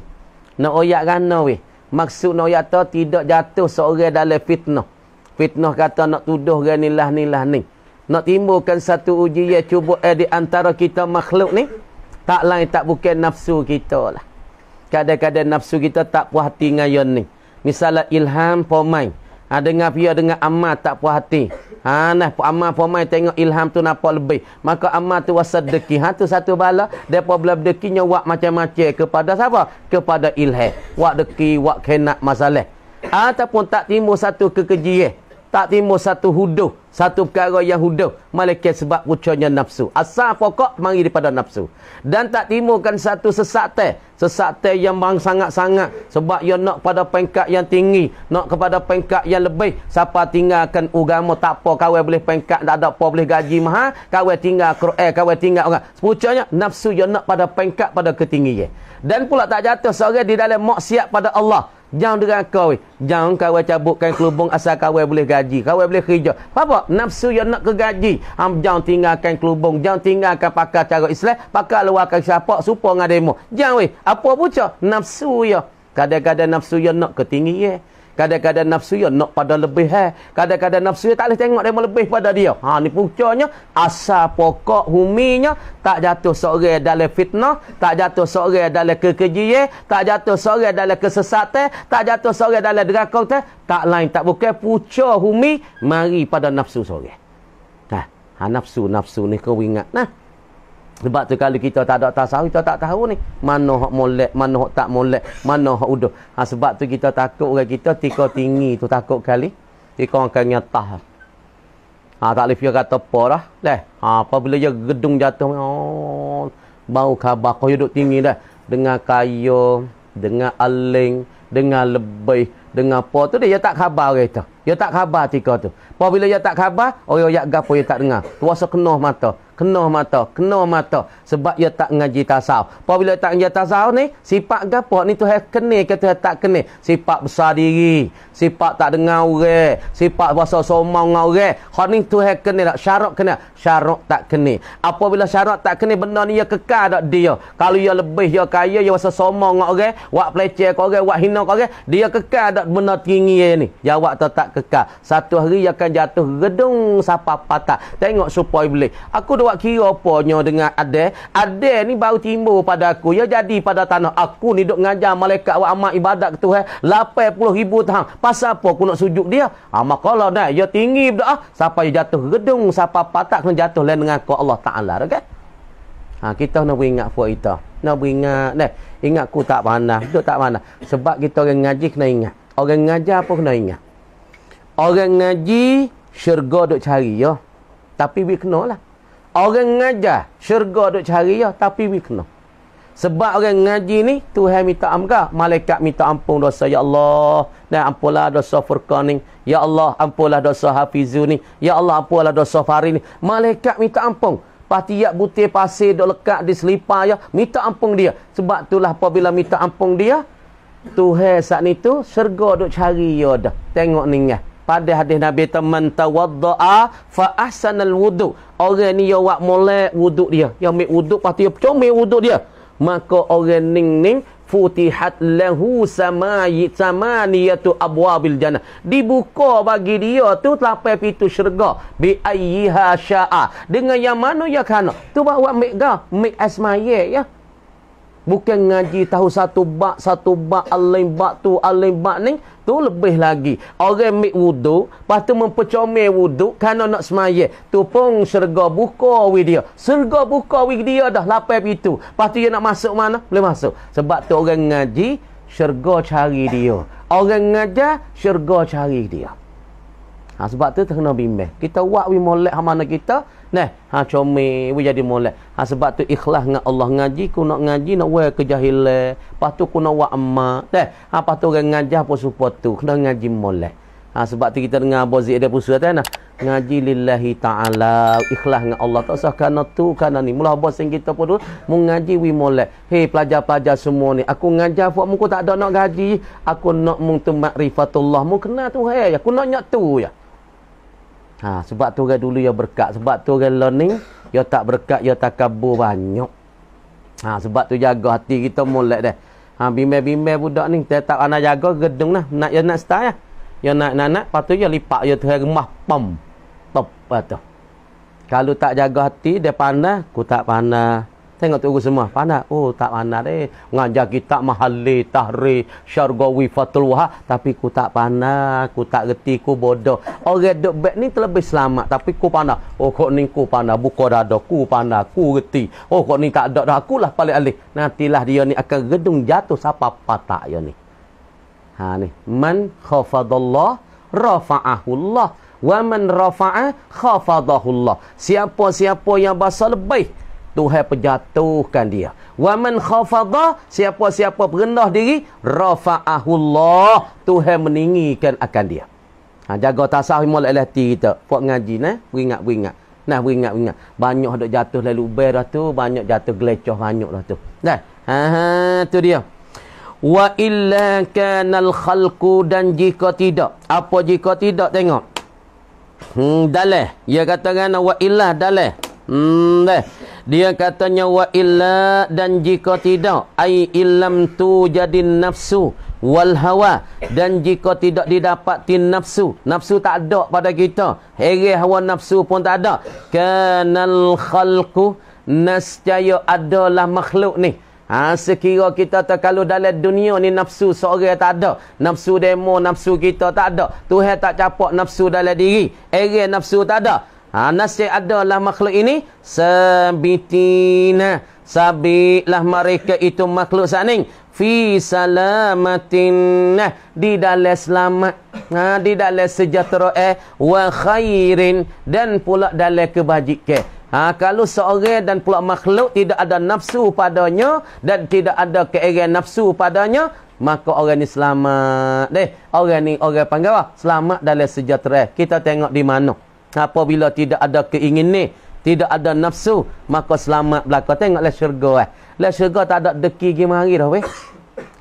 Nak oyak kana weh. Maksud nak oyak tidak jatuh seorang dalam fitnah. Fitnah kata nak tuduh ganilah nilah ni. Nak timbulkan satu uji ya cuba eh, di antara kita makhluk ni. Tak lain tak bukan nafsu kita lah. Kadang-kadang nafsu kita tak puas hati dengan yang ni. Misalnya ilham, pomai. Ha, dengar pia, dengar amat tak puas hati. Ha nah amal pomai tengok ilham tu napa lebih. Maka amal tu wasaddaki. Ha tu satu bala, depa bela dekinya wak macam-macam kepada siapa? Kepada ilham. Wak deki, wak kena masalah. Ataupun tak timbul satu kekejian tak timbul satu huduh, satu perkara yang huduh, malaikat sebab pucanya nafsu. Asal pokok mari daripada nafsu. Dan tak timbulkan satu teh, sesakte, teh yang bang sangat-sangat sebab ia nak pada pengkat yang tinggi, nak kepada pengkat yang lebih. Siapa tinggalkan agama tak apa, kau boleh pengkat tak ada apa boleh gaji mahal, kau tinggal Quran, eh, kau tinggal orang. Pucanya nafsu ia nak pada pengkat pada ketinggian. Dan pula tak jatuh seorang di dalam maksiat pada Allah. Jangan dengan kau eh. Jangan kau cabutkan kelubung asal kau boleh gaji. Kau boleh kerja. Apa? Nafsu yang nak ke gaji. Um, jangan tinggalkan kelubung. Jangan tinggalkan pakar cara Islam. Pakar luarkan siapa. Supa dengan demo. Jangan weh. Apa pun Nafsu ya. Kadang-kadang nafsu yang nak ke tinggi eh. Kadang-kadang nafsu dia ya nak pada lebih eh. Kadang-kadang nafsu dia ya tak boleh tengok dia mau lebih pada dia. Ha ni pucanya asal pokok huminya tak jatuh seorang dalam fitnah, tak jatuh seorang dalam kekejian, eh. tak jatuh seorang dalam kesesatan, eh. tak jatuh seorang dalam neraka tak, eh. tak lain tak bukan puca humi mari pada nafsu seorang. Ha, ha nafsu nafsu ni kau ingat nah. Sebab tu kalau kita tak ada tasawuf, kita tak tahu ni. Mana hak molek, mana hak tak molek, mana hak udah. Ha, sebab tu kita takut orang kita tika tinggi tu takut kali. Tika akan nyatah. Ha, tak boleh fikir kata apa lah. Leh. Ha, apa bila dia gedung jatuh. Oh, bau khabar. Kau duduk tinggi dah. Dengan kayu, dengan aling, dengan lebih, dengan apa tu dia. tak khabar orang itu. Dia tak khabar tika tu. Apa bila dia tak khabar, orang-orang oh, yang dia tak dengar. Tuasa kenuh mata kena mata kena mata sebab dia tak ngaji tasawuf apabila tak ngaji tasawuf ni sifat gapo ni tu kena ke tu tak kena sifat besar diri sifat tak dengar orang sifat bahasa somong dengan orang Kalau ni tu kena tak syarat kena syarat tak kena apabila syarat tak kena benda ni ia kekal tak dia kalau dia lebih dia kaya dia bahasa somong dengan orang buat pelecer kat orang buat hina kat orang dia kekal tak benda tinggi ni jawab ya, tak tak kekal satu hari dia akan jatuh gedung sapa patah tengok supaya boleh aku kalau awak kira apanya dengan ada, ada ni baru timbul pada aku. Ya jadi pada tanah aku ni duk ngajar malaikat awak amat ibadat ke Tuhan. Eh. Lapan puluh ribu tahun. Pasal apa aku nak sujud dia? Amat ah, kalau dah, ya tinggi berdoa. Ah. Siapa yang jatuh gedung, siapa patah kena jatuh lain dengan kau Allah Ta'ala. Okay? Ha, kita nak beringat buat kita. Nak beringat, dah. Ingat aku tak panah. Duk tak panah. Sebab kita orang ngaji kena ingat. Orang ngajar apa kena ingat. Orang ngaji, syurga duk cari, ya. Tapi we kenal lah. Orang ngajar syurga duk cari ya tapi we kena. Sebab orang ngaji ni Tuhan minta ampun malaikat minta ampun dosa ya Allah dan ampunlah dosa Furqan ni ya Allah ampunlah dosa Hafizu ni ya Allah ampunlah dosa Fari ni malaikat minta ampun patiak butir pasir dok lekat di selipar ya minta ampun dia sebab itulah apabila minta ampun dia Tuhan saat ni tu syurga duk cari ya dah tengok ni ngah ya pada hadis Nabi teman tawadda'a fa ahsanal wudu. Orang ni yang buat molek wuduk dia. Yang ambil wuduk pasti yang comel wuduk dia. Maka orang ning ning futihat lahu samayi samaniyatu abwabil jannah. Dibuka bagi dia tu sampai pintu syurga bi ayyiha sya'a. Dengan yang mana yang kana. Tu bawa mik ga, mik asmaye ya. Bukan ngaji tahu satu bak, satu bak, alim bak tu, alim bak ni. Tu lebih lagi. Orang ambil wudhu, lepas tu mempercomel wudhu, kerana nak semayah. Tu pun serga buka with dia. Serga buka with dia dah, lapar pintu. Lepas tu dia nak masuk mana? Boleh masuk. Sebab tu orang ngaji, serga cari dia. Orang ngaji serga cari dia. Ha, sebab tu terkena bimbang. Kita buat with molek mana kita, Nah, ha comel, we jadi molek. Ha sebab tu ikhlas dengan Allah ngaji, ku nak ngaji nak wa kejahilan. Lepas tu ku nak wa amak. Neh, ha lepas tu orang ngajar pun support tu, kena ngaji molek. Ha sebab tu kita dengar Abu ada pusat tu nah. Ngaji lillahi ta'ala Ikhlas dengan Allah Tak usah kerana tu Kerana ni Mula bos yang kita pun dulu Mengaji we molek Hei pelajar-pelajar semua ni Aku ngaji. buat muka tak ada nak gaji Aku nak muntum makrifatullah Mu kena tu hei Aku nak nyak tu ya Ha, sebab tu orang dulu yang berkat. Sebab tu orang learning, yang tak berkat, yang tak kabur banyak. Ha, sebab tu jaga hati kita mulai dah. Ha, bimbel-bimbel budak ni, tak nak jaga gedung lah. Nak yang nak start lah. ya. Yang nak nak nak, patut yang lipat yang terhari rumah. Pam. Top. Patut. Kalau tak jaga hati, dia panah. Ku tak panah. Tengok tu semua Panah. Oh tak panas eh. ngajak kita mahali, tahri, syargawi, fatul wahab. Tapi ku tak panah. Ku tak reti, ku bodoh. Orang duduk back ni terlebih selamat. Tapi ku panah. Oh kok ni ku panas. Buka dada. Ku panah. Ku reti. Oh kok ni tak ada dah. Akulah paling alih. Nantilah dia ni akan gedung jatuh. Siapa patah dia ni. Ha ni. Man khafadullah rafa'ahullah. Wa man rafa'ah khafadullah. Siapa-siapa yang basa lebih. Tuhan perjatuhkan dia. Wa man khafadha siapa-siapa rendah diri rafa'ahullah Tuhan meninggikan akan dia. Ha jaga tasahimul lailati kita. Puak ngaji nah, beringat-beringat. Nah beringat-beringat. Banyak dok jatuh lalu berah tu, banyak jatuh gelecoh banyak dah tu. Nah. Ha ha tu dia. Wa illa kanal khalqu dan jika tidak. Apa jika tidak tengok. Hmm dalah. Ya katakan wa illa dalah. Hmm dah. Dia katanya wa illa dan jika tidak ai illam tu jadi nafsu wal hawa dan jika tidak didapati nafsu nafsu tak ada pada kita heret hawa nafsu pun tak ada kanal khalqu nascaya adalah makhluk ni ha sekira kita tak kalau dalam dunia ni nafsu seorang tak ada nafsu demo nafsu kita tak ada tuhan tak capak nafsu dalam diri heret nafsu tak ada Ha, ada lah makhluk ini. Sabitina. Sabitlah mereka itu makhluk saning. Fi salamatin. Di dalam selamat. Ha, di dalam sejahtera. Eh. Wa khairin. Dan pula dalam kebajikan. Ha, kalau seorang dan pula makhluk tidak ada nafsu padanya. Dan tidak ada keingin nafsu padanya. Maka orang ni selamat. Deh, orang ni orang panggil apa? Selamat dalam sejahtera. Kita tengok di mana apabila tidak ada keinginan tidak ada nafsu maka selamat belaka tengoklah syurga eh. lah syurga tak ada deki gimana hari dah weh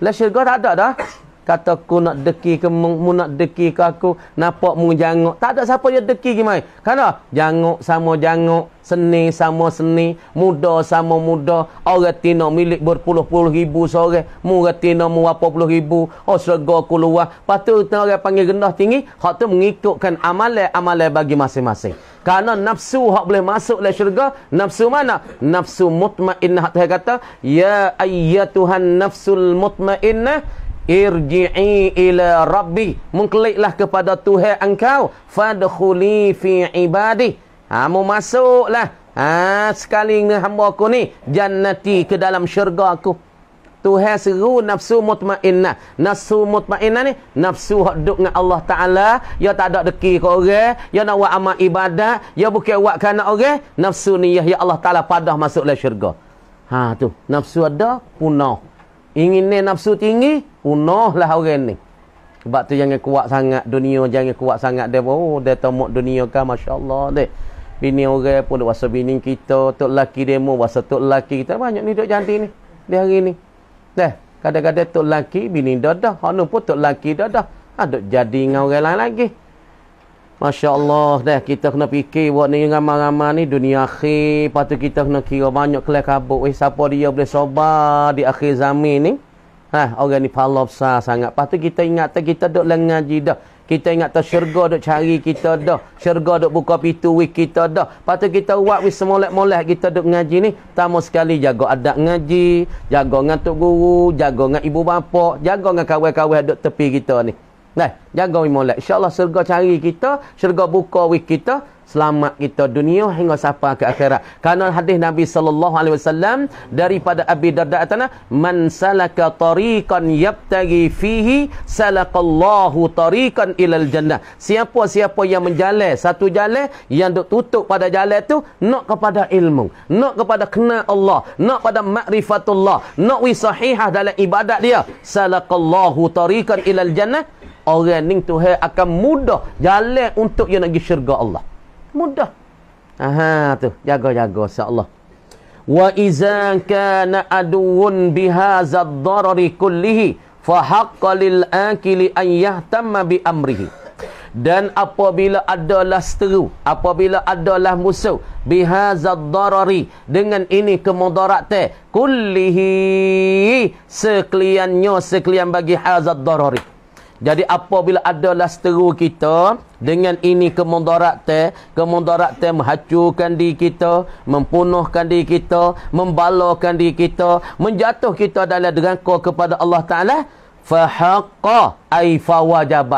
lah syurga tak ada dah Kata ku nak deki ke mu, nak deki ke aku Nampak mu jangok Tak ada siapa yang deki ke mai Kenapa? Jangok sama jangok Seni sama seni Muda sama muda Orang tina milik berpuluh-puluh ribu sore Mu retina mu apa puluh ribu Oh serga ku luar Lepas tu orang panggil rendah tinggi Hak tu mengikutkan amalai-amalai bagi masing-masing kerana nafsu hak boleh masuk dalam syurga nafsu mana nafsu mutmainnah Tuhan kata ya ayyatuhan nafsul mutmainnah irji'i ila rabbi mengkeliklah kepada tuhan engkau fadkhuli fi ibadi ha mu masuklah ha sekali dengan hamba aku ni jannati ke dalam syurga aku tuhan seru nafsu mutmainnah nafsu mutmainnah ni nafsu hak duk dengan Allah taala ya tak ada deki ke orang ya nak buat amal ibadat ya bukan buat kerana orang nafsu ni ya, ya Allah taala padah masuklah syurga ha tu nafsu ada punah Ingin ni nafsu tinggi, punahlah orang ni. Sebab tu jangan kuat sangat dunia, jangan kuat sangat dia. Oh, dia tamak dunia kan, Masya Allah. Dia. Bini orang pun, wasa bini kita, tu laki dia mu, wasa tok laki kita. Banyak ni duduk cantik ni, di hari ni. Dah, kadang-kadang tok laki, bini dah dah. Hanya pun tu laki dah dah. Ha, duduk jadi dengan orang lain lagi. Masya Allah dah kita kena fikir buat ni ramai-ramai ni dunia akhir. Lepas kita kena kira banyak kelai kabut. Eh, siapa dia boleh sobat di akhir zaman ni. Ha, orang ni palop sah sangat. Lepas kita ingat kita duduk ngaji jidah. Kita ingat tu syurga dok cari kita dah. Syurga dok buka pintu wih kita dah. Lepas kita buat wih semolek-molek kita dok ngaji ni. Tamo sekali jaga adat ngaji. Jaga dengan tu guru. Jaga dengan ibu bapa. Jaga dengan kawai-kawai dok tepi kita ni. Dan jaga Insya Allah syurga cari kita. Syurga buka wik kita. Selamat kita dunia hingga sampai ke akhirat. Karena hadis Nabi Sallallahu Alaihi SAW daripada Abi Darda Atana. Man salaka tarikan yabtagi fihi salakallahu tarikan ilal jannah. Siapa-siapa yang menjalai. Satu jalai yang tutup pada jalai tu Nak kepada ilmu. Nak kepada kena Allah. Nak pada makrifatullah. Nak wisahihah dalam ibadat dia. Salakallahu tarikan ilal jannah orang ni tu akan mudah jalan untuk dia nak pergi syurga Allah. Mudah. Aha tu, jaga-jaga insya-Allah. Wa iza kana aduun bi hadzal darari kullihi fa haqqa lil akili an yahtamma bi amrihi. Dan apabila adalah seteru, apabila adalah musuh bi hadzal darari dengan ini kemudaratan kullihi sekaliannya sekalian bagi hadzal darari. Jadi apabila adalah seteru kita dengan ini kemudaratan, kemudaratan menghancurkan diri kita, mempunuhkan diri kita, membalakan diri kita, menjatuh kita dalam derangka kepada Allah Taala, fa haqqa ai fa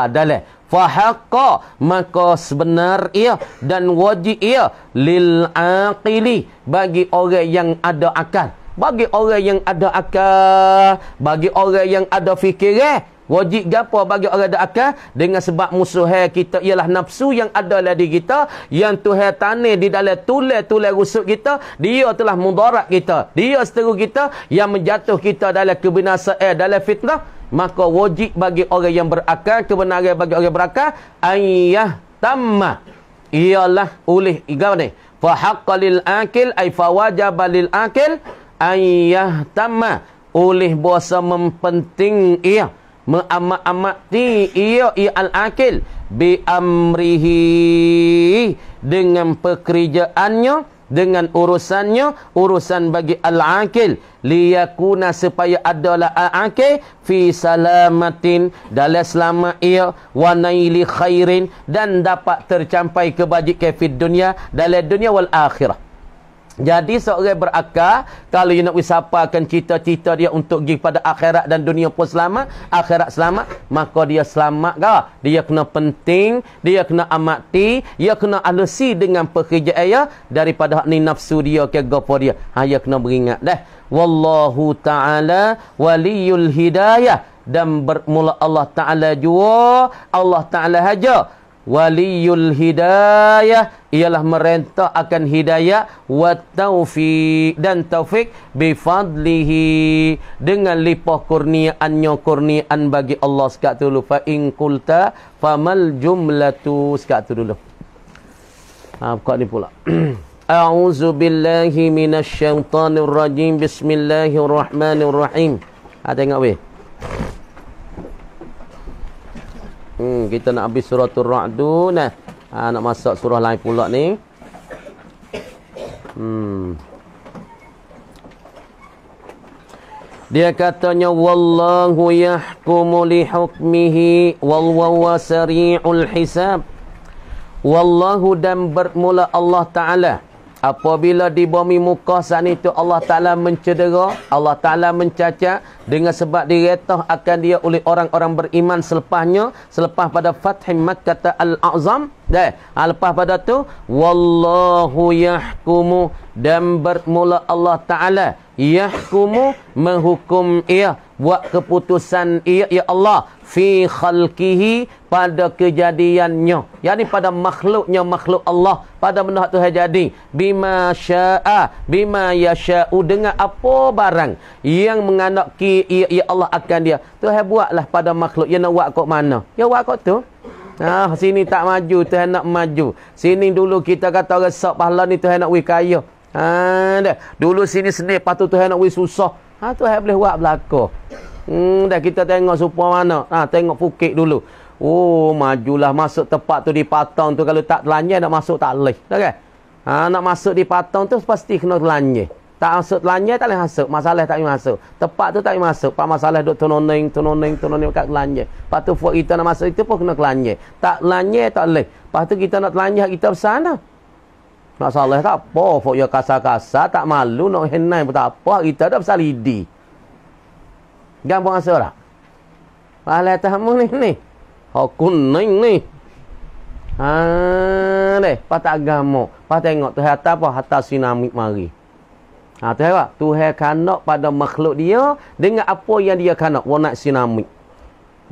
dalam fahaqqa maka sebenar ia dan wajib ia lil aqili bagi orang yang ada akal bagi orang yang ada akal bagi orang yang ada fikiran Wajib gapo bagi orang ada akal dengan sebab musuh kita ialah nafsu yang ada dalam diri kita yang Tuhan tani di dalam tulai-tulai rusuk kita dia telah mudarat kita dia seteru kita yang menjatuh kita dalam kebinasaan eh, dalam fitnah maka wajib bagi orang yang berakal kebenaran bagi orang yang berakal ayah tamma ialah oleh gapo ni fa haqqalil akil ay fawajabalil akil ayah tamma oleh bahasa mempenting ia Ma'amati ia ia al-akil Bi Dengan pekerjaannya Dengan urusannya Urusan bagi al-akil Liakuna supaya adalah al-akil Fi salamatin Dalam selama ia Wa naili khairin Dan dapat tercampai kebajikan fi dunia Dalam dunia wal akhirah jadi seorang berakal kalau you nak wisapakan cita-cita dia untuk pergi pada akhirat dan dunia pun selamat, akhirat selamat, maka dia selamat ke? Dia kena penting, dia kena amati, dia kena alusi dengan pekerjaan dia daripada ni nafsu dia ke gapo dia. Ha dia kena beringat dah. Wallahu taala waliyul hidayah dan bermula Allah taala jua Allah taala haja waliyul hidayah ialah merentah akan hidayah wa taufiq dan taufik bifadlihi dengan lipah kurniaannya kurniaan bagi Allah sekat dulu fa in qulta famal jumlatu sekat dulu ha buka ni pula a'udzu billahi minasy rajim bismillahirrahmanirrahim ha tengok weh Hmm, kita nak habis surah Ar-Ra'du nah. Ha, nak masuk surah lain pula ni. Hmm. Dia katanya wallahu yahkumu li hukmihi wal wa sari'ul hisab. Wallahu dan bermula Allah Taala apabila di bumi muka sana itu Allah Ta'ala mencedera, Allah Ta'ala mencacat dengan sebab diretah akan dia oleh orang-orang beriman selepasnya, selepas pada Fathim Makkata Al-A'zam, Dah. Ah, lepas pada tu wallahu yahkumu dan bermula Allah taala yahkumu menghukum ia buat keputusan ia ya Allah fi khalqihi pada kejadiannya yakni pada makhluknya makhluk Allah pada benda tu jadi bima syaa bima yasha'u dengan apa barang yang mengandaki ia ya Allah akan dia tu buatlah pada makhluk yang nak buat kok mana ya buat kok tu Ah, sini tak maju, tu nak maju. Sini dulu kita kata resak pahala ni Tuhan nak wih kaya. Ah, dah. Dulu sini senik, lepas tu Tuhan nak wih susah. Ha, ah, Tuhan boleh buat berlaku. Hmm, dah kita tengok supaya mana. Ha, tengok Phuket dulu. Oh, majulah masuk tempat tu di Patong tu. Kalau tak telanjir, nak masuk tak boleh. Okay? Ha, ah, nak masuk di Patong tu pasti kena telanjir. Tak masuk telanjang tak boleh masuk. Masalah tak boleh masuk. Tepat tu tak boleh masuk. Pak masalah duk tenoneng, tenoneng, tenoneng kat telanjang. Lepas tu buat kita nak masuk itu pun kena telanjang. Tak telanjang tak boleh. Lepas tu kita nak telanjang kita bersana. Nak salah tak apa. Fok ya kasar-kasar. Tak malu nak henai pun tak apa. Kita dah bersalah idi. Gampang asal tak? Masalah tamu ni ni. Hak ni. ni. Ha, deh, tak agama. Patah tengok tu hatta apa? Hatta sinamik mari. Ha, tu apa? Tuhan kanak pada makhluk dia dengan apa yang dia kanak. Wa nak sinami.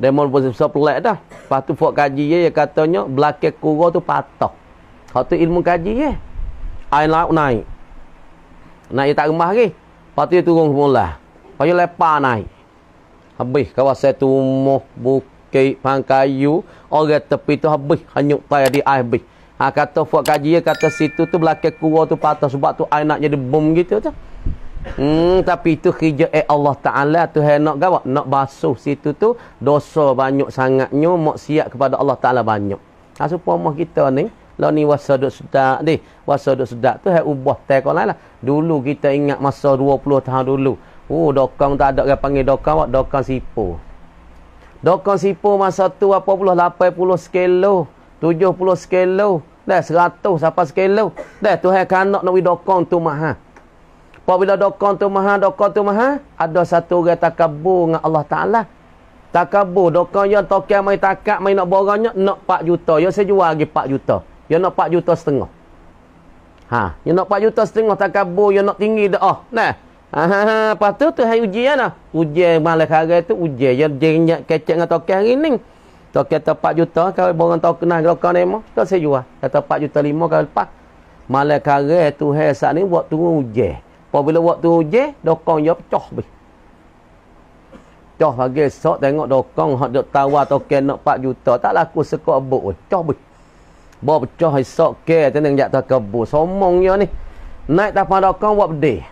Demon pun sebesar pelat dah. Lepas tu buat kaji dia, dia katanya belakang kura tu patah. Hak tu ilmu kaji dia. Air laut naik. Naik tak rumah lagi. Lepas tu dia turun semula. Lepas tu naik. Habis kawasan tu tumuh, bukit, pangkayu. Orang tepi tu habis. Hanyut tayar di air habis. Ha, kata Fuad Kajia, kata situ tu belakang kuwa tu patah sebab tu air nak jadi bom gitu tu. Hmm, tapi itu kerja eh Allah Ta'ala tu nak gawat. Nak basuh situ tu, dosa banyak sangatnya, maksiat kepada Allah Ta'ala banyak. Ha, supaya kita ni, lah ni wasaduk sedak ni. Wasaduk sedak tu, yang ubah tak lain lah. Dulu kita ingat masa 20 tahun dulu. Oh, dokong tak ada yang panggil dokong, dokong sipo. Dokong sipo masa tu, apa puluh, lapai puluh sekeloh. Tujuh puluh sekilo dah seratus apa sekilo dah tuhan kanak nak widokong tu maha apabila dokong tu maha dokong tu maha ha, ada satu orang takabur dengan Allah taala takabur dokong yang tokek mai takak mai nak borangnya nak 4 juta yang saya jual lagi 4 juta yang nak 4 juta setengah ha yang nak 4 juta setengah takabur yang nak tinggi dah oh, nah Aha, ha, ha. patut tu hai ujian ya, lah. Ujian malah kagak tu ujian yang jengnya kecek dengan tokek ngining. ni. Tu kata 4 juta kalau borang tahu kenal kalau kau demo, tu saya jual. Kata 4 juta 5 kalau lepas. Malah kare tu hai saat ni buat turun uje. Apa bila buat turun uje, dokong dia pecah be. Cah pagi esok tengok dokong hak dok tawa lah token nak 4 juta, tak laku sekok bot we. Cah be. Ba pecah esok ke tenang jak tak bu. Somong dia ni. Naik tapak dokong buat bedih.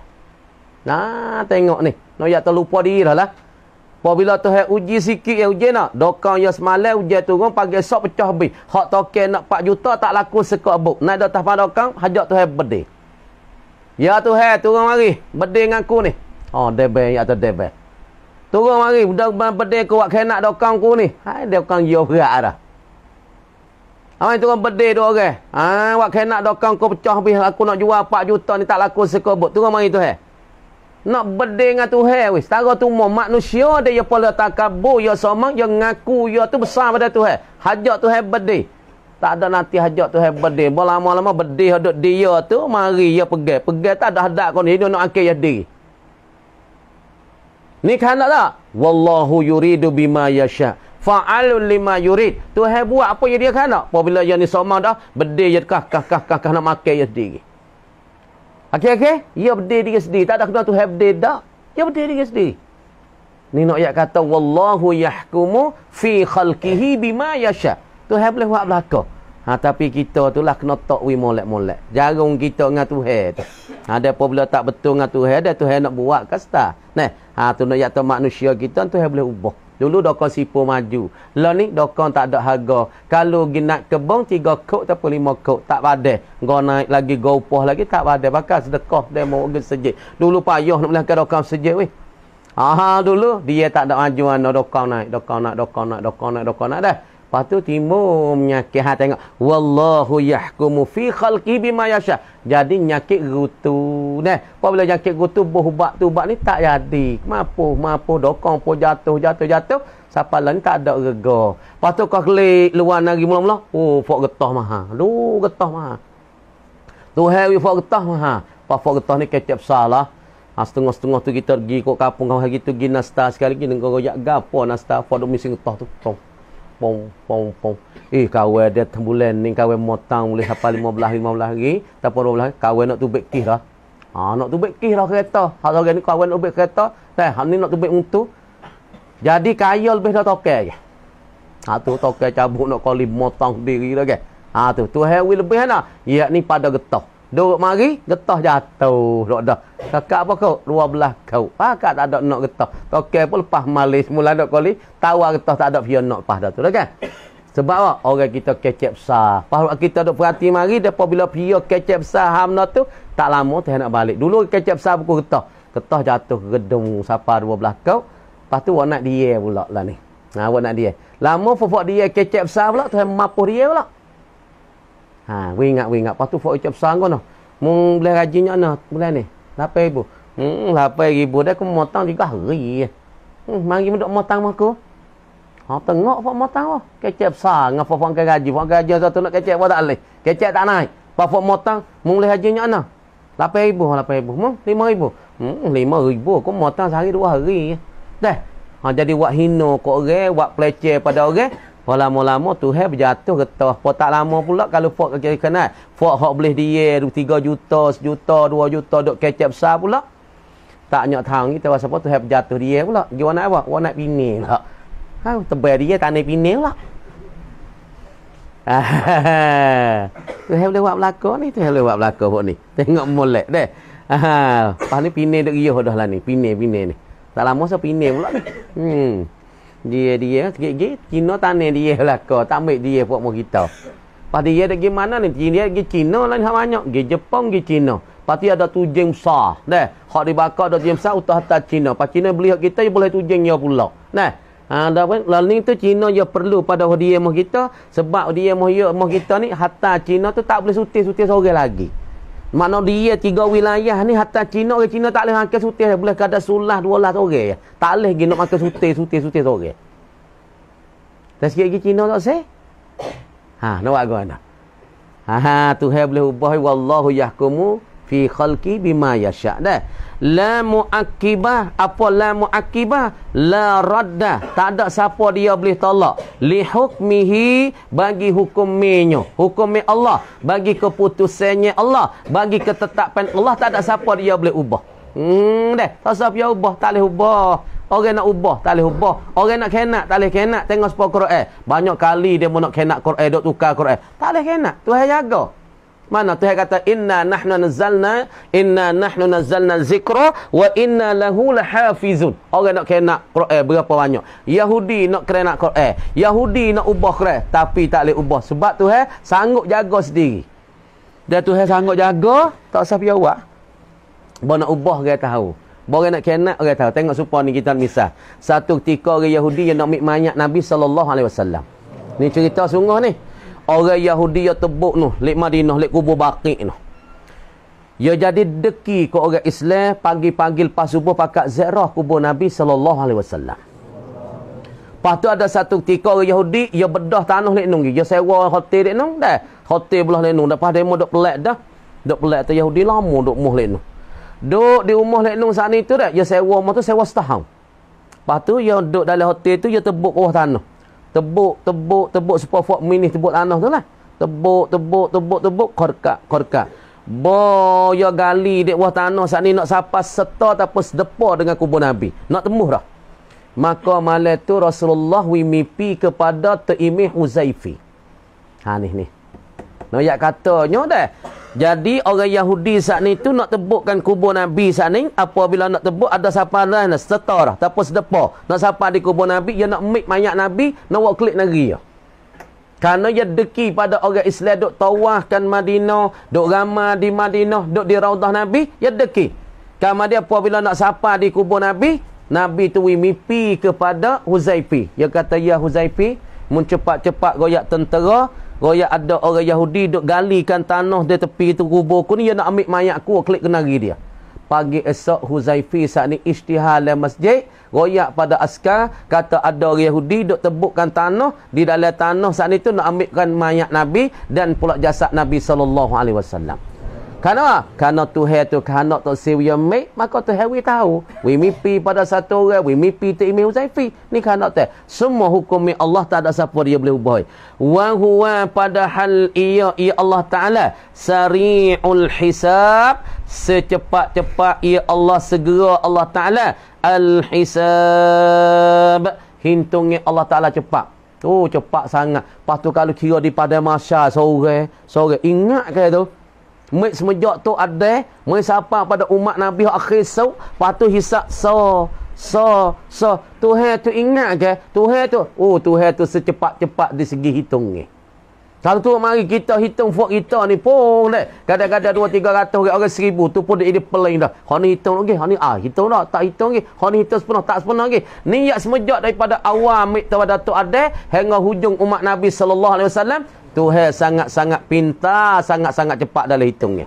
Nah, tengok ni. noya ya terlupa diri lah. Apabila Tuhan uji sikit yang eh, uji nak. Dokang yang semalam uji turun. Pagi esok pecah habis. Hak token nak 4 juta tak laku sekok buk. Naik dah tahpah dokang. Hajak Tuhan bedih. Ya Tuhan turun mari. Bedih dengan aku ni. Oh debel ya tu debel. Turun mari. Budak bedih kuat kena dokang ku ni. Hai dokang yo berat dah. Amin turun bedih dua orang. Ha, ah, awak kena dokang ku pecah habis. Aku nak jual 4 juta ni tak laku sekok buk. Turun mari Tuhan nak berde dengan Tuhan weh setara tu mau manusia dia ya pola takabur ya somak ya ngaku ya tu besar pada Tuhan hajat Tuhan berde tak ada nanti hajat Tuhan berde berlama-lama berde hadap dia tu mari ya pegai pegai tak ada hadap kau ni hidup nak akil ya diri ni kan tak tak wallahu yuridu bima yasha fa'alul lima yurid Tuhan buat apa yang dia kan tak apabila yang ni somak dah berde ya kah kah kah kah nak makan ya diri Okey-okey? Ya berdiri dengan sendiri. Tak ada kena tu have day dah. Ya berdiri dengan sendiri. Ni nak ayat kata, Wallahu yahkumu fi khalkihi bima yasha. Tu have boleh buat belaka. Ha, tapi kita tu lah kena talk we molek-molek. Jarung kita dengan tu head. Ha, dia pun bila tak betul dengan tu head, dia tu head nak buat kasta. Neh, ha, tu nak ayat manusia kita, tu have boleh ubah. Dulu dokong sipo maju. Lah ni dokong tak ada harga. Kalau gi nak kebong 3 kok ataupun lima kok tak padah. Go naik lagi go upah lagi tak padah. Bakal sedekah dia mau ge sejet. Dulu payah nak melahkan dokong sejet weh. Aha dulu dia tak ada majuan dokong naik, dokong naik, dokong naik, dokong naik, dokong naik, dah. Lepas tu timbul menyakit. Ha tengok. Wallahu yahkumu fi khalqi bima yasha. Jadi nyakit gutu. Nah, apabila nyakit gutu buh bak tu bak ni tak jadi. mampu mampuh dokong pun jatuh, jatuh, jatuh. Sapa lain tak ada rega. Lepas tu kau klik luar negeri mula-mula. Oh, fok getah maha. Duh, getah maha. Tu hewi fok getah maha. Pak fok getah ni kecep salah. Ha, setengah-setengah tu kita pergi kok kapung kau hari tu gi nasta sekali gi kau royak gapo nasta fok do mising getah tu. Tong, pom pom pom. Eh kawe dia tembulan ni kawe motang boleh sampai 15 15 lagi, tak apa 15 kawe nak tubik kih dah. Ha nak tubik kih dah kereta. Hak orang ni kawe nak tubik kereta. Teh hak ni nak tubik mutu. Jadi kaya lebih dah tokek ya Ha tu tokek cabuk nak kali motang diri dah ke. Ha tu tu hewi lebih nah. Ya ni pada getah. Duduk mari, getah jatuh. Duduk dah. Kakak apa kau? Dua belah kau. Pakak tak ada nak getah. Tokel pun lepas malis. Mula nak koli. Tawar getah tak ada pia nak lepas dah tu. Dah kan? Sebab apa? Orang kita kecep besar. Pas kita duduk perhati mari, depa bila pia kecep besar hamna tu, tak lama tak nak balik. Dulu kecep besar pukul getah. Getah jatuh ke gedung. Sapa dua belah kau. Lepas tu, awak nak dia pula lah ni. Ha, awak nak dia. Lama fufuk dia kecep besar pula, tu mampu dia pula. Ha, we ingat we ingat. Patu foto cap sang kono. Mung boleh rajinnya ana bulan ni. 8000. Hmm 8000 dah ku motang 3 hari. Hmm mari mendok motang mako. Ha tengok apa motang ah. Kecep sang apa pun ke gaji, pun gaji satu nak kecep apa tak leh. Kecep tak naik. Apa motang mung boleh rajinnya ana. 8000 8000 mung 5000. Hmm 5000 ku motang sehari 2 hari. Dah. Ha jadi buat hino, kok orang, wak pleceh pada orang. Lama-lama tu hai berjatuh getah. Pak tak lama pula kalau pak kena kiri kanan. Pak hak boleh dia 3 juta, 1 juta, 2 juta dok kecap besar pula. Tak nyak tahu kita rasa apa tu hai berjatuh dia pula. Gi nak apa? Wa nak pini pula. Ha tebal dia tak nak pini pula. Tu hai boleh buat belaka ni, tu hai boleh buat belaka pak ni. Tengok molek deh. Ha, pas ni pini duk riuh dah lah ni, pini pini ni. Tak lama saya pini pula ni. Hmm dia dia sikit-sikit Cina tanah dia lah ke tak ambil dia buat mu kita pasti dia pergi mana ni dia pergi Cina lah ni banyak pergi Jepang pergi Cina pasti ada tujeng besar dah Kalau dibakar ada tujeng besar utah atas Cina pas Cina beli hak kita boleh tujing dia pula nah ha, ada pun lalu tu Cina dia perlu pada dia mu kita sebab dia mu kita ni hatta Cina tu tak boleh sutis-sutis orang lagi Makna dia tiga wilayah ni hatta Cina orang Cina tak boleh hakis sutih boleh kada sulah dua lah sore ya. Tak boleh gi nak makan sutih sutih sutih sore. Tak sikit lagi Cina tak se. Ha, nak buat gua Ha ha Tuhan boleh ubah wallahu yahkumu fi khalqi bima yasha dah la muakibah apa la muakibah la radda tak ada siapa dia boleh tolak li hukmihi bagi hukumnya hukum Allah bagi keputusannya Allah bagi ketetapan Allah tak ada siapa dia boleh ubah hmm dah tak siapa dia ubah tak boleh ubah Orang nak ubah, tak boleh ubah. Orang nak kenak, tak boleh kenak. Tengok sepuluh Quran. Banyak kali dia nak kenak Quran, duk tukar Quran. Tak boleh kenak. Tuhan jaga. Mana Tuhan kata inna nahnu nazzalna inna nahnu nazzalna zikra wa inna lahu lahafizun. Orang nak kena Quran eh, berapa banyak. Yahudi nak kena Quran. Eh. Yahudi nak ubah Quran tapi tak boleh ubah sebab Tuhan sanggup jaga sendiri. Dia Tuhan sanggup jaga tak usah piawa. Bo nak ubah dia tahu. Bo nak kena orang tahu. Tengok supa ni kita misal. Satu ketika orang Yahudi yang nak mik mayat Nabi sallallahu alaihi wasallam. Ni cerita sungguh ni orang Yahudi yang tebuk tu lek Madinah lek kubur Baqi tu ia ya jadi deki ke orang Islam panggil-panggil pas subuh pakat ziarah kubur Nabi sallallahu alaihi wasallam Lepas tu ada satu ketika orang Yahudi, ia ya bedah tanah ni nunggi. Ia ya sewa hotel ni nunggi dah. Hotel belah ni nunggi. Lepas dia mau duk pelik dah. Duk pelik tu Yahudi lama duk muh ni nunggi. Duk di rumah ni nunggi saat itu tu dah. Ia sewa rumah tu sewa setahun. Lepas tu, ia duk dalam hotel tu, ia tebuk bawah tanah. Tebuk, tebuk, tebuk sepuluh fok minis tebuk tanah tu lah. Tebuk, tebuk, tebuk, tebuk, korka korkak. Boyo gali dek wah tanah saat ni nak sapa seta ataupun sedepa dengan kubur Nabi. Nak temuh dah. Maka malam tu Rasulullah wimipi kepada Teimih Uzaifi. Ha ni ni. Nak no, yak katanya dah. Jadi orang Yahudi saat ni tu nak tebukkan kubur Nabi saat ni apabila nak tebuk ada siapa lain nak setor ataupun sedepa nak siapa di kubur Nabi dia nak mik mayat Nabi nak buat klik negeri dia. Karena dia deki pada orang Islam duk tawahkan Madinah, duk ramah di Madinah, duk di raudah Nabi, dia deki. Kalau dia apabila nak siapa di kubur Nabi, Nabi tu mimpi kepada Huzaifi. Dia kata, ya Huzaifi, mencepat-cepat goyak tentera, Raya ada orang Yahudi duk galikan tanah di tepi tu kubur ku ni dia nak ambil mayat ku klik kenari dia. Pagi esok Huzaifi saat ni isytihar masjid, royak pada askar kata ada orang Yahudi duk tebukkan tanah di dalam tanah saat itu nak ambilkan mayat Nabi dan pula jasad Nabi sallallahu alaihi wasallam. Kerana Kerana Tuhan tu kehanak tak si we make, maka Tuhan we tahu. We mimpi pada satu orang, we mimpi tu imi uzaifi. Ni kehanak tu. Semua hukum Allah tak ada siapa dia boleh ubah. Wa huwa padahal ia, ia Allah Ta'ala. Sari'ul hisab. Secepat-cepat ia Allah segera Allah Ta'ala. Al-hisab. Hintungi Allah Ta'ala cepat. oh, cepat sangat. Pastu kalau kira di pada masa sore, sore ingat ke tu? Mek semenjak tu ada Mek siapa pada umat Nabi Akhir so patu hisap so So So Tuhan tu ingat ke Tuhan tu Oh Tuhan tu secepat-cepat Di segi hitung ni Satu tu mari kita hitung Fuk kita ni pun dek. Eh. Kadang-kadang dua tiga ratus orang, orang seribu Tu pun dia ini pelan dah Kau ni hitung lagi Kau ni ah hitung dah Tak hitung lagi Kau ni hitung sepenuh Tak sepenuh lagi Niat yang semenjak daripada awal Mek tu pada tu ada Hingga hujung umat Nabi SAW Tuhan sangat-sangat pintar, sangat-sangat cepat dalam hitungnya.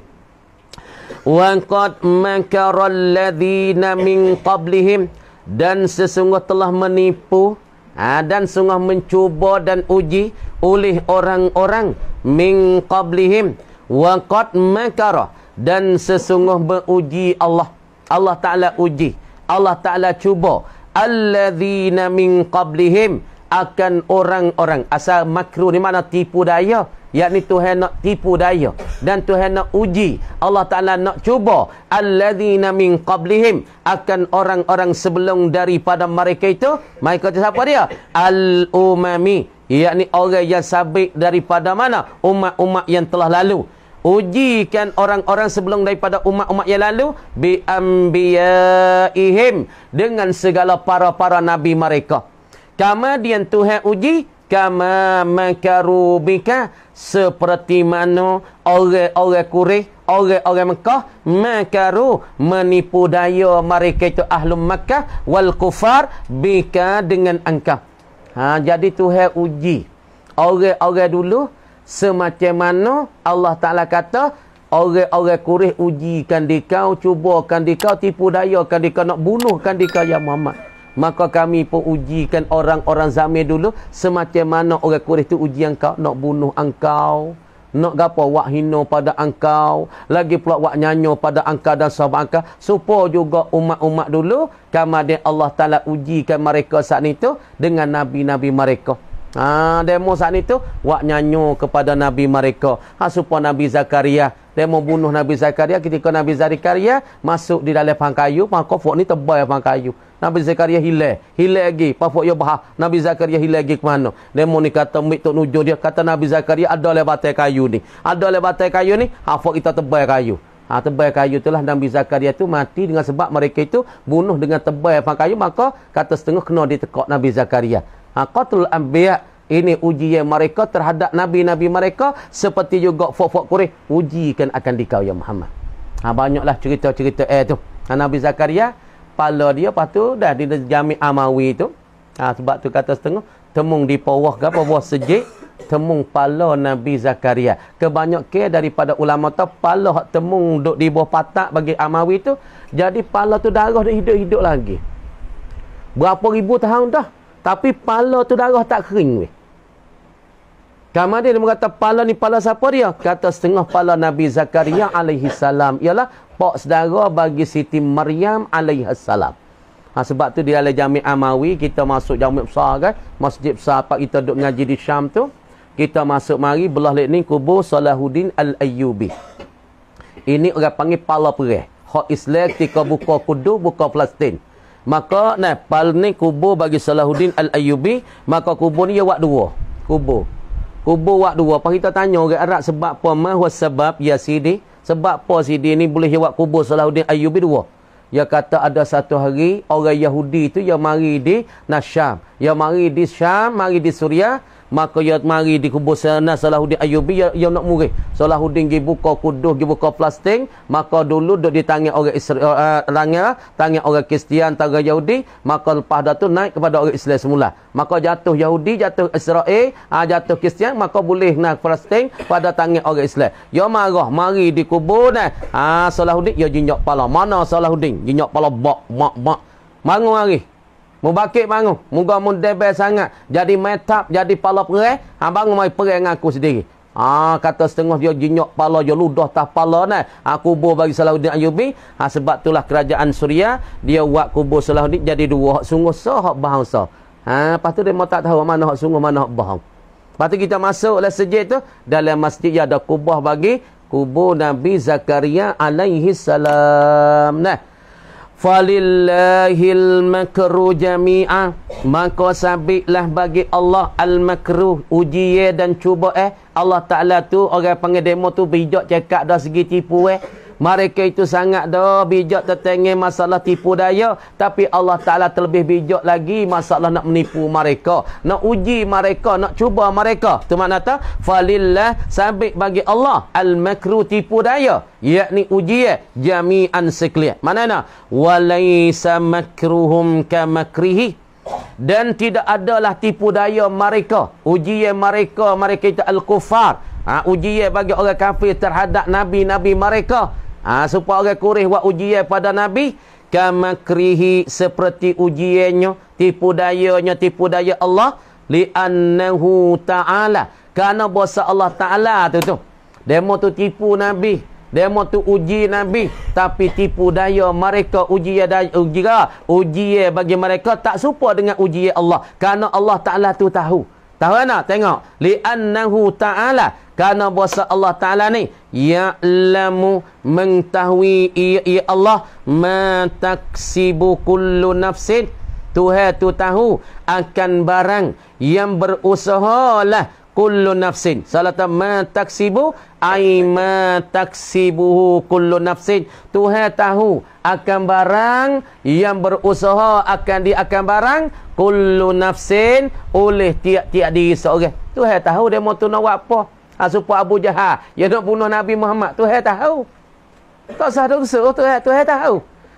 Wa qad makara alladziina min qablihim dan sesungguh telah menipu ha, dan sungguh mencuba dan uji oleh orang-orang min qablihim wa qad makara dan sesungguh beruji Allah Allah Taala uji Allah Taala cuba alladziina min qablihim akan orang-orang asal makruh ni mana tipu daya yakni Tuhan nak tipu daya dan Tuhan nak uji Allah Ta'ala nak cuba alladhina min qablihim akan orang-orang sebelum daripada mereka itu mereka itu siapa dia? al-umami yakni orang yang sabik daripada mana? umat-umat yang telah lalu ujikan orang-orang sebelum daripada umat-umat yang lalu bi-anbiya'ihim dengan segala para-para nabi mereka kama dian Tuhan uji kama makaru bika seperti mano orang-orang kureh orang-orang Mekah makaru menipu daya mereka itu ahlum Mekah wal kufar bika dengan angka. ha jadi Tuhan uji orang-orang dulu semacam mano Allah Taala kata orang-orang kureh ujikan dikau cubakan dikau tipu dayakan dikau nak bunuhkan dikau ya Muhammad maka kami pun ujikan orang-orang zamir dulu semacam mana orang Quraisy tu uji engkau nak bunuh engkau nak gapo wak hino pada engkau lagi pula wak nyanyo pada engkau dan sahabat engkau supo juga umat-umat dulu kemudian Allah Taala ujikan mereka saat ni tu dengan nabi-nabi mereka ha demo saat ni tu wak nyanyo kepada nabi mereka ha supo nabi Zakaria demo bunuh nabi Zakaria ketika nabi Zakaria masuk di dalam pangkayu pangkofok ni tebal pangkayu Nabi Zakaria hilang. Hilang lagi. Pafok ia bahas. Nabi Zakaria hilang lagi ke mana. Demo ni kata mik tu nujur dia. Kata Nabi Zakaria ada oleh batai kayu ni. Ada oleh batai kayu ni. hafok kita tebal kayu. Ha, tebal kayu itulah Nabi Zakaria tu mati dengan sebab mereka itu bunuh dengan tebal kayu. Maka kata setengah kena ditekak Nabi Zakaria. Ha, Qatul Ambiak ini ujian mereka terhadap Nabi-Nabi mereka. Seperti juga Fok-Fok Kureh. Ujikan akan dikau ya Muhammad. Ha, banyaklah cerita-cerita eh tu. Ha, Nabi Zakaria kepala dia lepas tu dah di jami amawi tu ha, sebab tu kata setengah temung di bawah ke apa bawah sejik temung kepala Nabi Zakaria kebanyak ke daripada ulama tu kepala hak temung duduk di bawah patak bagi amawi tu jadi kepala tu darah dia hidup-hidup lagi berapa ribu tahun dah tapi kepala tu darah tak kering weh Kamadi dia berkata, pala ni pala siapa dia? Kata setengah pala Nabi Zakaria alaihi salam. Ialah pak sedara bagi Siti Maryam alaihi salam. Ha, sebab tu dia ada jami' Amawi. Kita masuk jami' besar kan. Masjid besar apa kita duduk ngaji di Syam tu. Kita masuk mari belah ni kubur Salahuddin Al-Ayyubi. Ini orang panggil pala perih. Hak Islam ketika buka kudu, buka Palestin. Maka nah, pala ni kubur bagi Salahuddin Al-Ayyubi. Maka kubur ni ia buat dua. Kubur. Hubung Wak dua. Apa kita tanya orang Arab sebab apa? Mahu sebab ya sidi. Sebab apa sidi ni boleh awak kubur Salahuddin Ayyubi dua. Ya kata ada satu hari orang Yahudi tu yang mari di Nasyam. Yang mari di Syam, mari di Suriah maka ia mari di kubur sana Salahuddin Ayubi ia nak murih Salahuddin pergi buka kuduh pergi buka plastik maka dulu duduk di tangan orang Israel uh, eh, langa, tangan orang Kristian tanya Yahudi maka lepas dah tu naik kepada orang Islam semula maka jatuh Yahudi jatuh Israel uh, jatuh Kristian maka boleh naik plastik pada tanya orang Islam ia marah mari di kubur nah. Uh, ah, Salahuddin ia jinjak pala mana Salahuddin jinjak pala bak mak mak bangun hari Mubakit bangun. Muga mundebel sangat. Jadi metap, jadi pala perih. Ha, bangun mari perih dengan aku sendiri. Ah, kata setengah dia jinyok pala, dia ludah tak pala. Nah. Ha, kubur bagi Salahuddin Ayubi. Ha, sebab itulah kerajaan Suria. Dia buat kubur Salahuddin jadi dua. Hak sungguh sah, hak bahang sah. Ha, lepas tu dia tak tahu mana hak sungguh, mana hak bahang. Lepas tu kita masuk oleh sejid tu. Dalam masjid dia ada kubah bagi kubur Nabi Zakaria alaihi salam. Nah falillahil makru jami'a maka sabiklah bagi Allah al-makru ujiye dan cuba eh Allah Taala tu orang panggil demo tu bijak cakap dah segi tipu eh mereka itu sangat dah bijak tertengah masalah tipu daya. Tapi Allah Ta'ala terlebih bijak lagi masalah nak menipu mereka. Nak uji mereka, nak cuba mereka. Itu makna tak? Falillah sabit bagi Allah. Al-makru tipu daya. Yakni ujian jami'an sekelihat. Mana nak? Walaysa makruhum kamakrihi. Dan tidak adalah tipu daya mereka. Ujian mereka, mereka itu Al-Kufar. Ha, ujian bagi orang kafir terhadap Nabi-Nabi mereka. Ah ha, supaya orang Quraisy buat ujian pada Nabi kama krihi seperti ujiannya tipu dayanya tipu daya Allah li annahu ta'ala kerana bahasa Allah Ta'ala tu tu demo tu tipu Nabi demo tu uji Nabi tapi tipu daya mereka uji daya uji, uji bagi mereka tak supaya dengan uji Allah kerana Allah Ta'ala tu tahu Tahu kan? Tengok. Li'annahu ta'ala. Kerana bahasa Allah ta'ala ni. Ya'lamu mengtahui ia Allah. Ma taksibu kullu nafsin. Tuhai tu tahu. Akan barang yang berusaha lah kullu nafsin salatan ma taksibu ai ma taksibuhu kullu nafsin tuhan tahu akan barang yang berusaha akan di akan barang kullu nafsin oleh tiap-tiap diri seorang tuhan tahu dia mau tu nak apa ha, supaya abu jahal yang nak bunuh nabi Muhammad tuhan tahu tak usah dosa tuhan tuhan tahu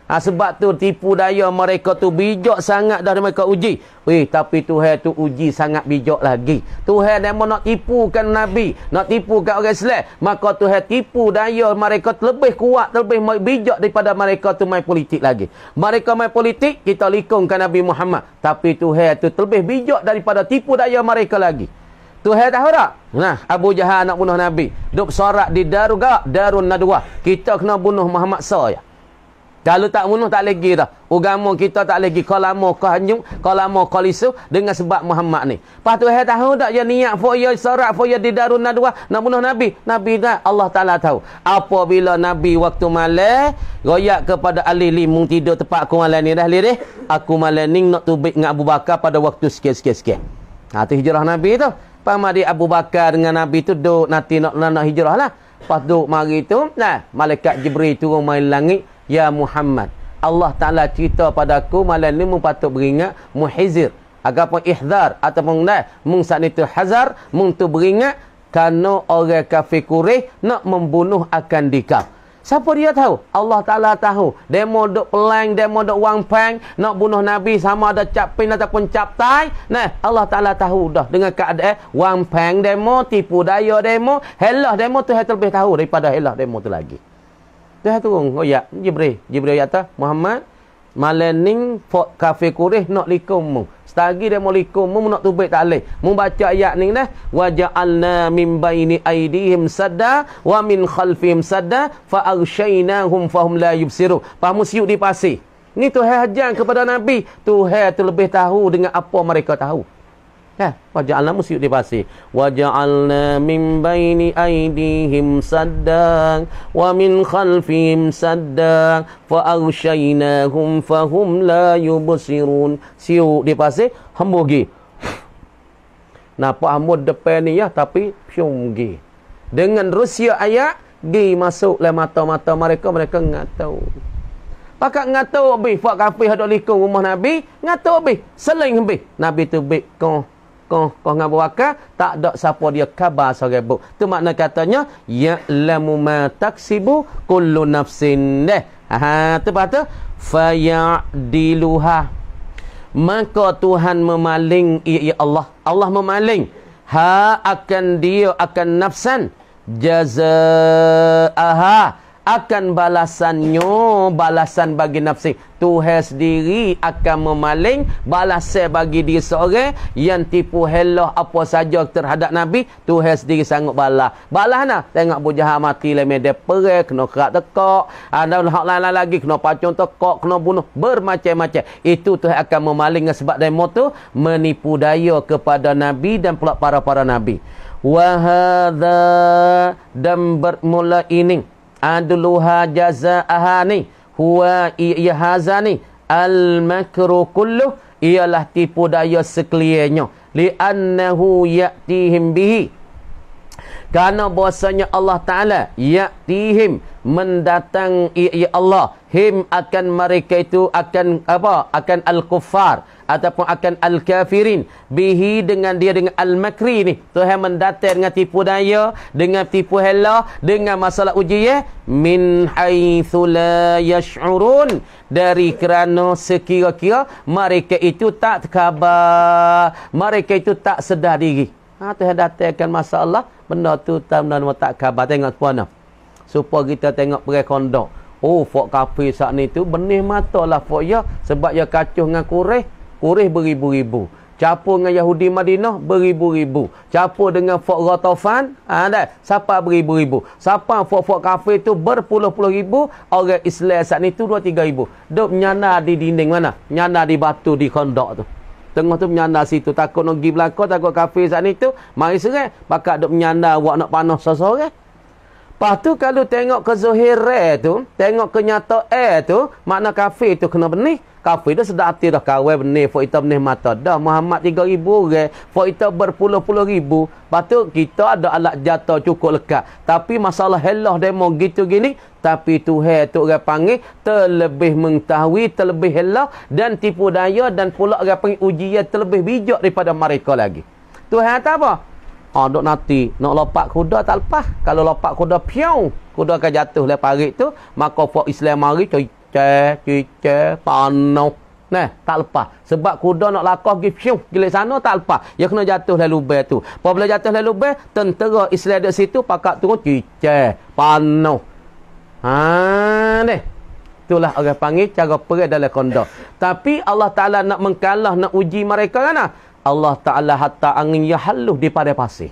Ha, sebab tu tipu daya mereka tu bijak sangat dari mereka uji. Wih, tapi Tuhan tu uji sangat bijak lagi. Tuhan demo nak tipukan Nabi, nak tipukan orang Islam. Maka Tuhan tipu daya mereka lebih kuat, lebih bijak daripada mereka tu main politik lagi. Mereka main politik, kita likungkan Nabi Muhammad. Tapi Tuhan tu lebih bijak daripada tipu daya mereka lagi. Tuhan tahu tak? Nah, Abu Jahal nak bunuh Nabi. Duk sorak di Darugak, Darun Nadwah. Kita kena bunuh Muhammad Sa'ya. So, kalau tak bunuh tak lagi dah. Agama kita tak lagi kalamo kah nyum, kalamo kalisu dengan sebab Muhammad ni. Pastu hai eh, tahu dak ya niat fo ya sarak fo ya di darun nadwa nak bunuh nabi. Nabi dah Allah Taala tahu. Apabila nabi waktu malam royak kepada Ali li mung tidur tepat aku malam ni dah lirih. Aku malam ning nak tubik dengan Abu Bakar pada waktu sikit-sikit-sikit. Ha tu hijrah nabi tu. Pama di Abu Bakar dengan nabi tu duk nanti nak nak, nak hijrah lah. Pastu mari tu nah malaikat Jibril turun main langit Ya Muhammad Allah Ta'ala cerita padaku malam ni mempatut beringat muhizir agapun ihzar ataupun lah ni tu hazar mengtu beringat kerana orang kafir kureh nak membunuh akan dikaf siapa dia tahu? Allah Ta'ala tahu dia mau duk pelang dia mau duk wang peng, nak bunuh Nabi sama ada capin ataupun captai nah Allah Ta'ala tahu dah dengan keadaan wang peng dia mau tipu daya dia mau helah dia mau tu lebih tahu daripada helah dia mau tu lagi Tuhan turun ayat Jibril. Jibril ayat atas Muhammad malening fort kafir Quraisy nak likum. Setagi dia mau likum mu nak tubik tak leh. Mu baca ayat ni dah wa ja'alna min baini aidihim sadda wa min khalfihim sadda fa aghshaynahum fahum la yubsiru. Pahmu siuk di pasir. Ni Tuhan hajar kepada Nabi. tu lebih tahu dengan apa mereka tahu. Kan? Waja'alna musyuk di pasir. Waja'alna min baini aidihim saddang. Wa min khalfihim saddang. Fa agshaynahum fahum la yubusirun. Siuk di pasir. Hambur pergi. Nampak hambur depan ni ya. Tapi pium pergi. Dengan rusia ayat. Gi masuk le mata-mata mereka. Mereka ngatau. Pakak ngatau habis. Fak kafir hadok likung rumah Nabi. Ngatau habis. Seling habis. Nabi tu kau kau dengan buaka tak ada siapa dia khabar sore bu tu makna katanya ya'lamu ma taksibu kullu nafsin deh ha tu patu fayadiluha maka Tuhan memaling ya, ya Allah Allah memaling ha akan dia akan nafsan jazaa'aha akan balasannya balasan bagi nafsi Tuhan sendiri akan memaling balas bagi diri seorang yang tipu helah apa saja terhadap nabi Tuhan sendiri sanggup balas balasna lah. tengok bujah mati le mede perai kena kerak tekak ada ah, lah, hak lain, lain lagi kena pacung tekak kena bunuh bermacam-macam itu Tuhan akan memaling sebab demo tu menipu daya kepada nabi dan pula para-para nabi wa hadza dan bermula ini adluha jazaahani huwa ihazani al-makru kullu ialah tipu daya Li li'annahu ya'tihim bihi kerana bahasanya Allah Ta'ala ya'tihim mendatang ya Allah him akan mereka itu akan apa akan al-kuffar ataupun akan al-kafirin bihi dengan dia dengan al-makri ni Tuhan mendatang dengan tipu daya dengan tipu hela dengan masalah ujian eh? min haitsu la yash'urun dari kerana sekira-kira mereka itu tak khabar mereka itu tak sedar diri ha Tuhan datangkan masalah benda tu tak benda tak khabar tengok puana supaya kita tengok pergi kondok Oh, Fok Kapi saat ni tu benih mata lah Fok ya. Sebab ya kacuh dengan kurih. Quraisy beribu-ribu. Capur dengan Yahudi Madinah beribu-ribu. Capur dengan Fort Ratafan, ada ha, siapa beribu-ribu. Siapa fok-fok Cafe itu berpuluh-puluh ribu, orang Islam saat itu dua tiga ribu. Duk menyana di dinding mana? Menyana di batu di kondok tu. Tengah tu menyana situ. Takut nak pergi belakang, takut kafe saat ni tu. Mari serai. Bakat duk menyana awak nak panas sesore. Lepas tu kalau tengok ke Zohir tu, tengok ke nyata air tu, makna kafe tu kena benih kafir dah sedap hati dah kawin ni fok kita benih mata dah Muhammad 3000 orang fok kita berpuluh-puluh ribu patut kita ada alat jatuh cukup lekat tapi masalah helah demo gitu gini tapi Tuhan tu orang panggil terlebih mengetahui terlebih helah dan tipu daya dan pula orang panggil ujian terlebih bijak daripada mereka lagi Tuhan kata apa Ha, duk nanti nak lopak kuda tak lepas. Kalau lopak kuda, piau. Kuda akan jatuh lepas hari tu. Maka fok Islam hari, cek, cuci, tanuk. Nah, tak lepas. Sebab kuda nak lakuh pergi pshuh, gilik sana, tak lepas. Dia ya kena jatuh lalu bear tu. Apabila jatuh lalu bear, tentera Islam di situ, pakat turun, cuci, tanuk. Haa, deh. Itulah orang panggil cara perih dalam kondor. Tapi Allah Ta'ala nak mengkalah, nak uji mereka kan? Ah? Allah Ta'ala hatta angin yang haluh di padai pasir.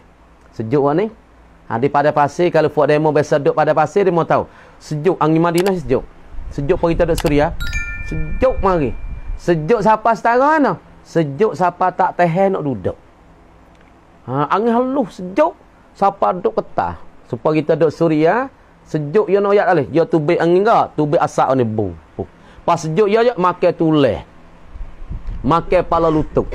Sejuk kan ni? Ha, di padai pasir, kalau buat demo berseduk padai pasir, dia mau tahu. Sejuk, angin Madinah sejuk. Sejuk pagi tak ada suria. Ya. Sejuk mari. Sejuk siapa setara mana? Sejuk siapa tak tehen nak duduk. Ha, angin halus sejuk. Siapa duduk ketah. Supaya kita ada suria. Ya. Sejuk yang nak ayat alih. tu tubik angin ke? Tubik asak ni. Bu. Bu. Pas sejuk dia ayat, makai tulis. Makai pala lutut.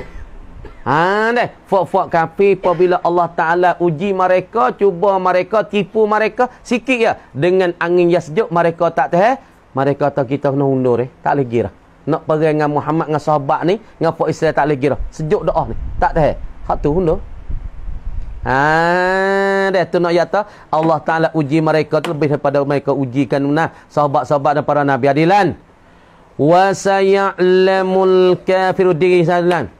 Ha deh, fak fak kafir apabila Allah Taala uji mereka, cuba mereka, tipu mereka sikit ya dengan angin yang sejuk mereka tak tahan, mereka kata kita kena undur eh. Tak lagi lah. Nak pergi dengan Muhammad, dengan sahabat ni. Dengan Fok Israel tak lagi lah. Sejuk doa ni. Tak tahu. Hak tu undur. Ha, dia tu nak yata. Allah Ta'ala uji mereka tu lebih daripada mereka ujikan nah, sahabat-sahabat dan para Nabi. Adilan. Wasaya'lamul kafiru diri sahabat.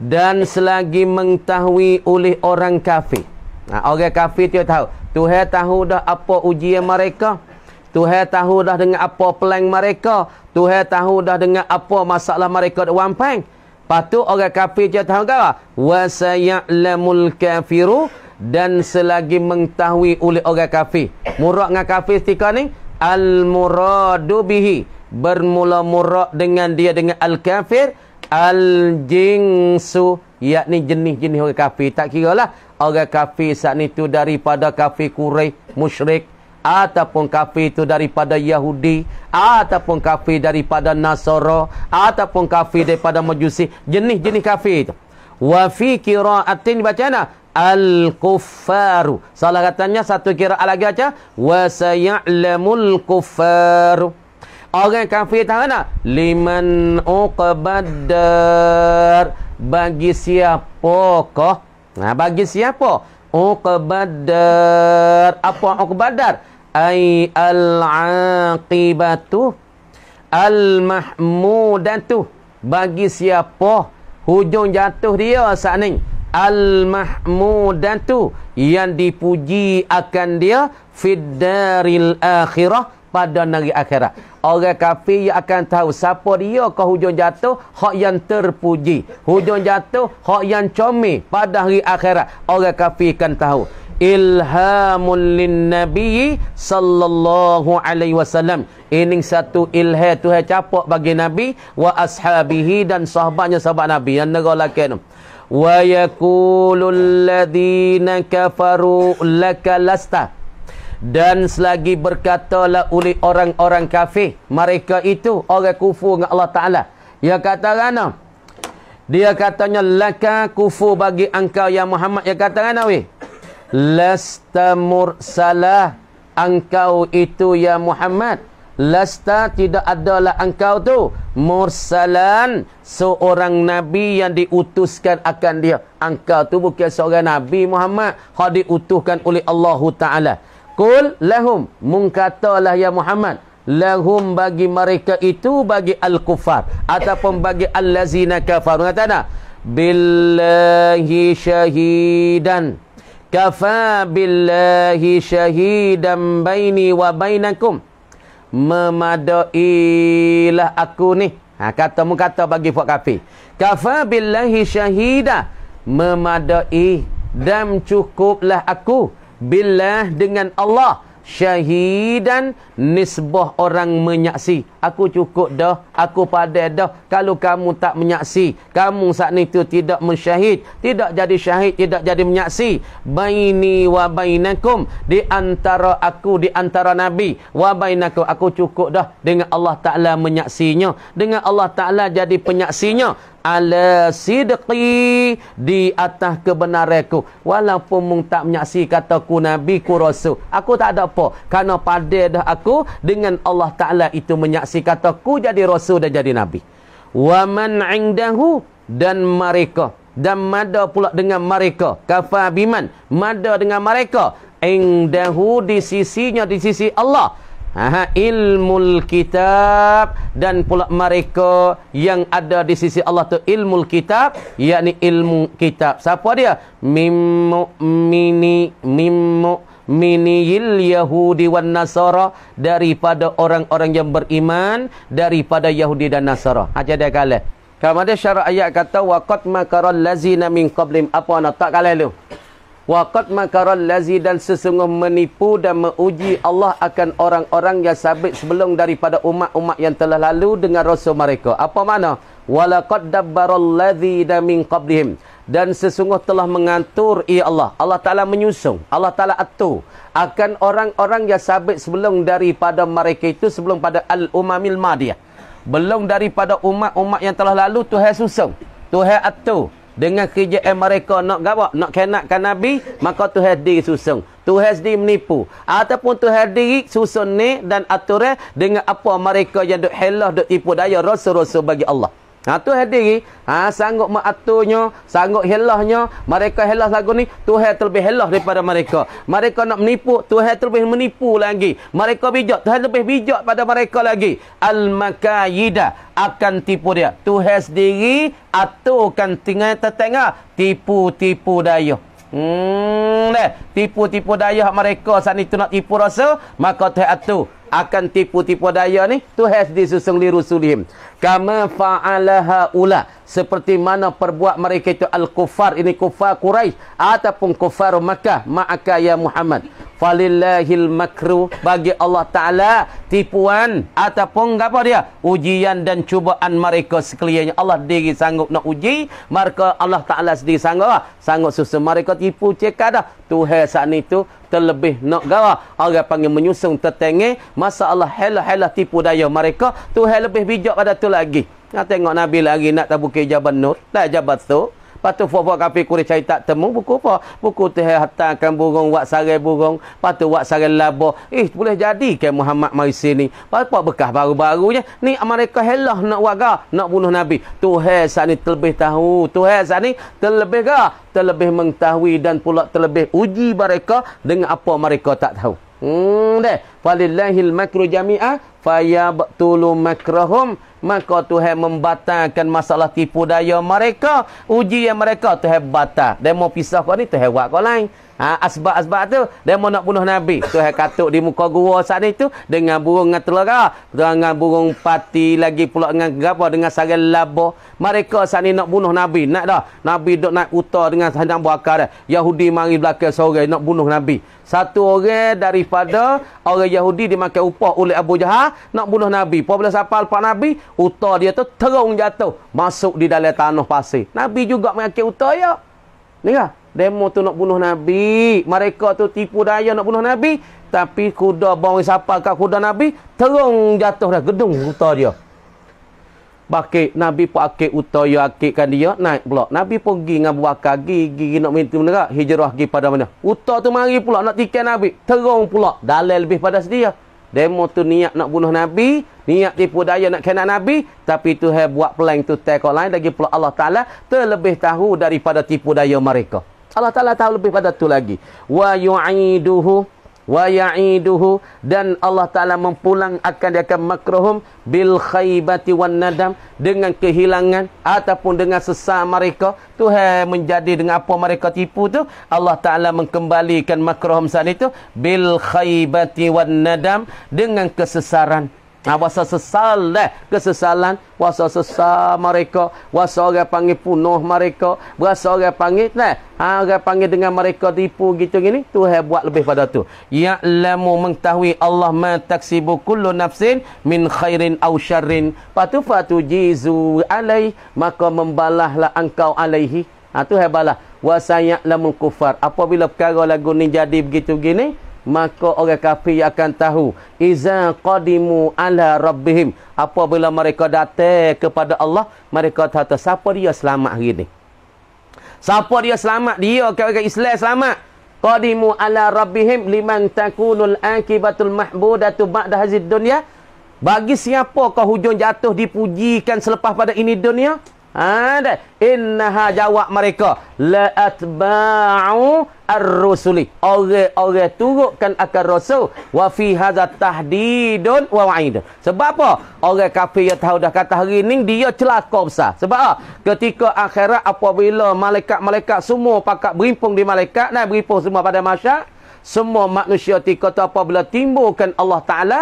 Dan selagi mengetahui oleh orang kafir. Nah, ha, orang kafir dia tahu. Tuhan tahu dah apa ujian mereka. Mereka. Tuhan tahu dah dengan apa plan mereka. Tuhan tahu dah dengan apa masalah mereka di wampang. Patu orang kafir dia tahu kata, وَسَيَعْلَمُ kafiru Dan selagi mengetahui oleh orang kafir. Murak dengan kafir setika ni, الْمُرَادُ بِهِ Bermula murak dengan dia dengan al-kafir, al-jingsu, yakni jenis-jenis orang kafir. Tak kira lah, orang kafir saat ni tu daripada kafir kurek, musyrik, ataupun kafir itu daripada Yahudi ataupun kafir daripada Nasara ataupun kafir daripada Majusi jenis-jenis kafir itu wa fi qira'atin bacana al-kuffar salah katanya satu qira'at lagi baca wa sayalamul kuffar orang kafir tahu nak liman uqbadar ha, bagi siapa kah nah bagi siapa uqbadar apa uqbadar ay al-aqibatu al-mahmudatu bagi siapa hujung jatuh dia saat ni al-mahmudatu yang dipuji akan dia fiddaril akhirah pada negeri akhirah. orang kafir yang akan tahu siapa dia ke hujung jatuh hak yang terpuji hujung jatuh hak yang comel pada hari akhirat orang kafir akan tahu Ilhamul lin nabi sallallahu alaihi wasallam ini satu ilham tuhan capak bagi nabi wa ashabihi dan sahabatnya sahabat nabi yang negara lelaki tu wa yaqulul ladina kafaru lakalasta dan selagi berkatalah oleh orang-orang kafir mereka itu orang kufur dengan Allah taala dia kata kana dia katanya laka kufur bagi engkau ya Muhammad dia kata kana weh Lasta mursalah Engkau itu ya Muhammad Lasta tidak adalah engkau tu Mursalan Seorang Nabi yang diutuskan akan dia Engkau tu bukan seorang Nabi Muhammad Yang diutuhkan oleh Allah Ta'ala Kul lahum Mungkatalah ya Muhammad Lahum bagi mereka itu bagi Al-Kufar Ataupun bagi Al-Lazina Kafar Mengatakan Billahi syahidan kafa billahi shahidan baini wa bainakum memadailah aku ni ha mu kata bagi fuad kafir kafa billahi shahida memadai dan cukuplah aku billah dengan Allah syahidan nisbah orang menyaksi aku cukup dah aku padah dah kalau kamu tak menyaksi kamu saat itu tidak mensyahid tidak jadi syahid tidak jadi menyaksi baini wa bainakum di antara aku di antara nabi wa bainakum aku cukup dah dengan Allah taala menyaksinya dengan Allah taala jadi penyaksinya ala sidqi di atas kebenaranku walaupun mung tak menyaksi kataku nabi ku rasul aku tak ada apa kerana pada dah aku dengan Allah taala itu menyaksi kataku jadi rasul dan jadi nabi wa man indahu dan mereka dan mada pula dengan mereka kafabiman mada dengan mereka indahu di sisinya di sisi Allah Aha, ilmul kitab dan pula mereka yang ada di sisi Allah tu ilmu kitab yakni ilmu kitab siapa dia mimmu mini mimmu il yahudi wan nasara daripada orang-orang yang beriman daripada yahudi dan nasara aja ha, dia kala ada syarat ayat kata waqat makaral lazina min qablim apa nak tak kala lu waqad makaral lazi dan sesungguh menipu dan menguji Allah akan orang-orang yang sabit sebelum daripada umat-umat yang telah lalu dengan rasul mereka apa makna walaqad dabbaral lazi min qablihim dan sesungguh telah mengatur i Allah Allah taala menyusung Allah taala atur akan orang-orang yang sabit sebelum daripada mereka itu sebelum pada al umamil madiyah belum daripada umat-umat yang telah lalu Tuhan susung Tuhan atur dengan kerja mereka nak gawak nak kenakkan nabi maka Tuhan diri susun Tuhan diri menipu ataupun Tuhan diri susun ni dan aturan dengan apa mereka yang duk helah duk tipu daya rasul-rasul bagi Allah Ha tu hadiri, ha sanggup mengaturnya, sanggup helahnya, mereka helah lagu ni, Tuhan terlebih helah daripada mereka. Mereka nak menipu, Tuhan terlebih menipu lagi. Mereka bijak, Tuhan lebih bijak pada mereka lagi. Al-makayida akan tipu dia. Tuhan sendiri aturkan tengah tertengah tipu-tipu daya. Hmm, deh, tipu-tipu daya mereka Sana itu nak tipu rasa, maka Tuhan atur akan tipu-tipu daya ni Tuhan sendiri susung liru sulim kama fa'alaha ula seperti mana perbuat mereka itu al-kufar ini kufar Quraisy ataupun kufar Makkah ma'aka ya Muhammad falillahil makruh bagi Allah taala tipuan ataupun apa dia ujian dan cubaan mereka sekaliannya Allah diri sanggup nak uji mereka Allah taala sendiri sanggup lah. sanggup susah mereka tipu cekak dah tuhan saat itu terlebih nak gara orang panggil menyusung tertengge masalah helah-helah tipu daya mereka tuhan lebih bijak pada tu lagi nak tengok nabi lagi nak tabuk jabat nur tak jabat tu Lepas tu fuh-fuh kafir kurih cari tak temu buku apa? Buku tu hatangkan burung, wak sarai burung. Lepas tu wak sarai labo. Eh, boleh jadi ke Muhammad mari sini? Apa bekas baru-barunya? Ni mereka helah nak waga, nak bunuh Nabi. Tuhan saat ni terlebih tahu. Tuhan saat ni terlebih ke? Terlebih mengetahui dan pula terlebih uji mereka dengan apa mereka tak tahu. Hmm, deh. Falillahil makru jami'ah. Fayabtulu makrahum maka Tuhan membatalkan masalah tipu daya mereka uji yang mereka Tuhan batal demo pisah kau ni Tuhan buat kau lain Asbab-asbab ha, tu Dia nak bunuh Nabi Tuhan katuk di muka gua saat itu Dengan burung dengan telaga Dengan burung pati Lagi pula dengan gapa Dengan sarang labo Mereka saat ini nak bunuh Nabi Nak dah Nabi duduk naik utar dengan sarang bakar Yahudi mari belakang sore Nak bunuh Nabi satu orang daripada orang Yahudi dimakan upah oleh Abu Jahal nak bunuh Nabi. Apabila siapa lepas Nabi, uta dia tu terung jatuh. Masuk di dalam tanah pasir. Nabi juga mengakil uta ya. Ni Demo tu nak bunuh Nabi. Mereka tu tipu daya nak bunuh Nabi. Tapi kuda bawang siapa kat kuda Nabi. Terung jatuh dah gedung kuda dia. Bakit Nabi pun akik utah ya akikkan dia. Naik pula. Nabi pun pergi dengan buah kaki. Gigi nak minta menerak. Hijrah pergi pada mana. Utah tu mari pula nak tikai Nabi. Terung pula. Dalai lebih pada sedia. Demo tu niat nak bunuh Nabi. Niat tipu daya nak kena Nabi. Tapi tu hai buat pelang tu tekok lain. Lagi pula Allah Ta'ala terlebih tahu daripada tipu daya mereka. Allah Ta'ala tahu lebih pada itu lagi. Wa yu'iduhu. Wa ya'iduhu. Dan Allah Ta'ala mempulang akan dia akan makruhum. Bil khaybati wan nadam. Dengan kehilangan. Ataupun dengan sesama mereka. Itu menjadi dengan apa mereka tipu tu Allah Ta'ala mengembalikan makruhum saat itu. Bil khaybati wan nadam. Dengan kesesaran. Nah, wasa sesal dah kesesalan wasa sesal mereka wasa orang panggil punuh mereka Wasa orang panggil nah ha, orang panggil dengan mereka tipu gitu gini Tuhan buat lebih pada tu ya'lamu mengetahui Allah ma taksibu kullu nafsin min khairin aw syarrin patu jizu alai maka membalahlah engkau alaihi ha tu hebalah wasaya'lamul kufar apabila perkara lagu ni jadi begitu gini maka orang kafir akan tahu iza qadimu ala rabbihim apabila mereka datang kepada Allah mereka kata siapa dia selamat hari ni siapa dia selamat dia orang Islam selamat qadimu ala rabbihim liman takulul akibatul mahbudatu ba'da hazid dunya bagi siapa kau hujung jatuh dipujikan selepas pada ini dunia ada ha, innaha jawab mereka la atba'u ar-rusuli orang-orang turutkan akan rasul wa fi hadza tahdidun wa wa'id sebab apa orang kafir yang tahu dah kata hari ni dia celaka besar sebab apa? ketika akhirat apabila malaikat-malaikat semua pakak berimpung di malaikat dan berimpung semua pada masyarakat semua manusia tika tu apabila timbulkan Allah Ta'ala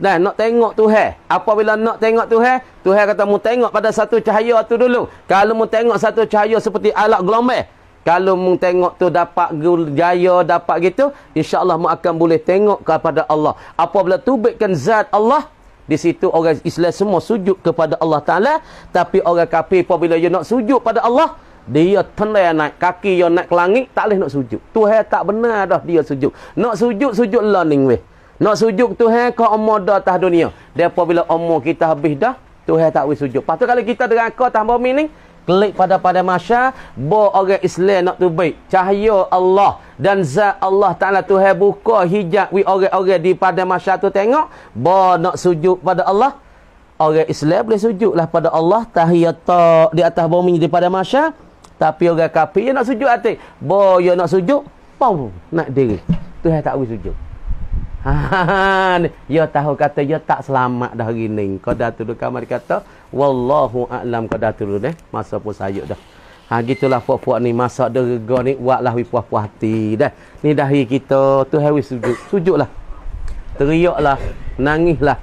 dan nak tengok Apa Apabila nak tengok Tuhan, Tuhan kata mu tengok pada satu cahaya tu dulu. Kalau mu tengok satu cahaya seperti alat gelombang, kalau mu tengok tu dapat jaya, dapat gitu, insya-Allah mu akan boleh tengok kepada Allah. Apa tu tubikkan zat Allah di situ orang Islam semua sujud kepada Allah Ta'ala. Tapi orang kafir apabila dia nak sujud pada Allah. Dia tenai naik kaki, dia naik ke langit. Tak boleh nak sujud. Tuhan tak benar dah dia sujud. Nak sujud, sujud learning weh. Nak sujud Tuhan ke umur dah atas dunia. Depa bila umur kita habis dah, Tuhan tak boleh sujud. Pastu kalau kita deraka atas bumi ni, klik pada pada masa bo orang Islam nak tu baik. Cahaya Allah dan zat Allah Taala Tuhan buka hijab wi orang-orang di pada masa tu tengok bo nak sujud pada Allah. Orang Islam boleh lah pada Allah tahiyat di atas bumi pada masa tapi orang dia nak sujud ate bo yo nak sujud pau nak diri. Tuhan tak boleh sujud. Han, ha, ha. yo ya tahu kata yo ya tak selamat dah hari ni. Kau dah tuduh kamar kata, wallahu a'lam kau dah tuduh deh. Masa pun sayuk dah. Ha gitulah puak-puak ni masa derga ni buatlah wi puak-puak hati dah. Ni dah hari kita tu hari sujud. Sujudlah. Teriaklah, nangislah.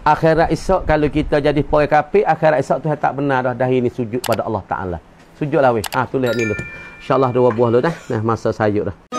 Akhirat esok kalau kita jadi poi kafir, akhirat esok tu tak benar dah dah ini sujud pada Allah Taala. Sujudlah weh. Ha tu lihat ni lu. Insya-Allah dua buah lu dah. Nah masa sayuk dah.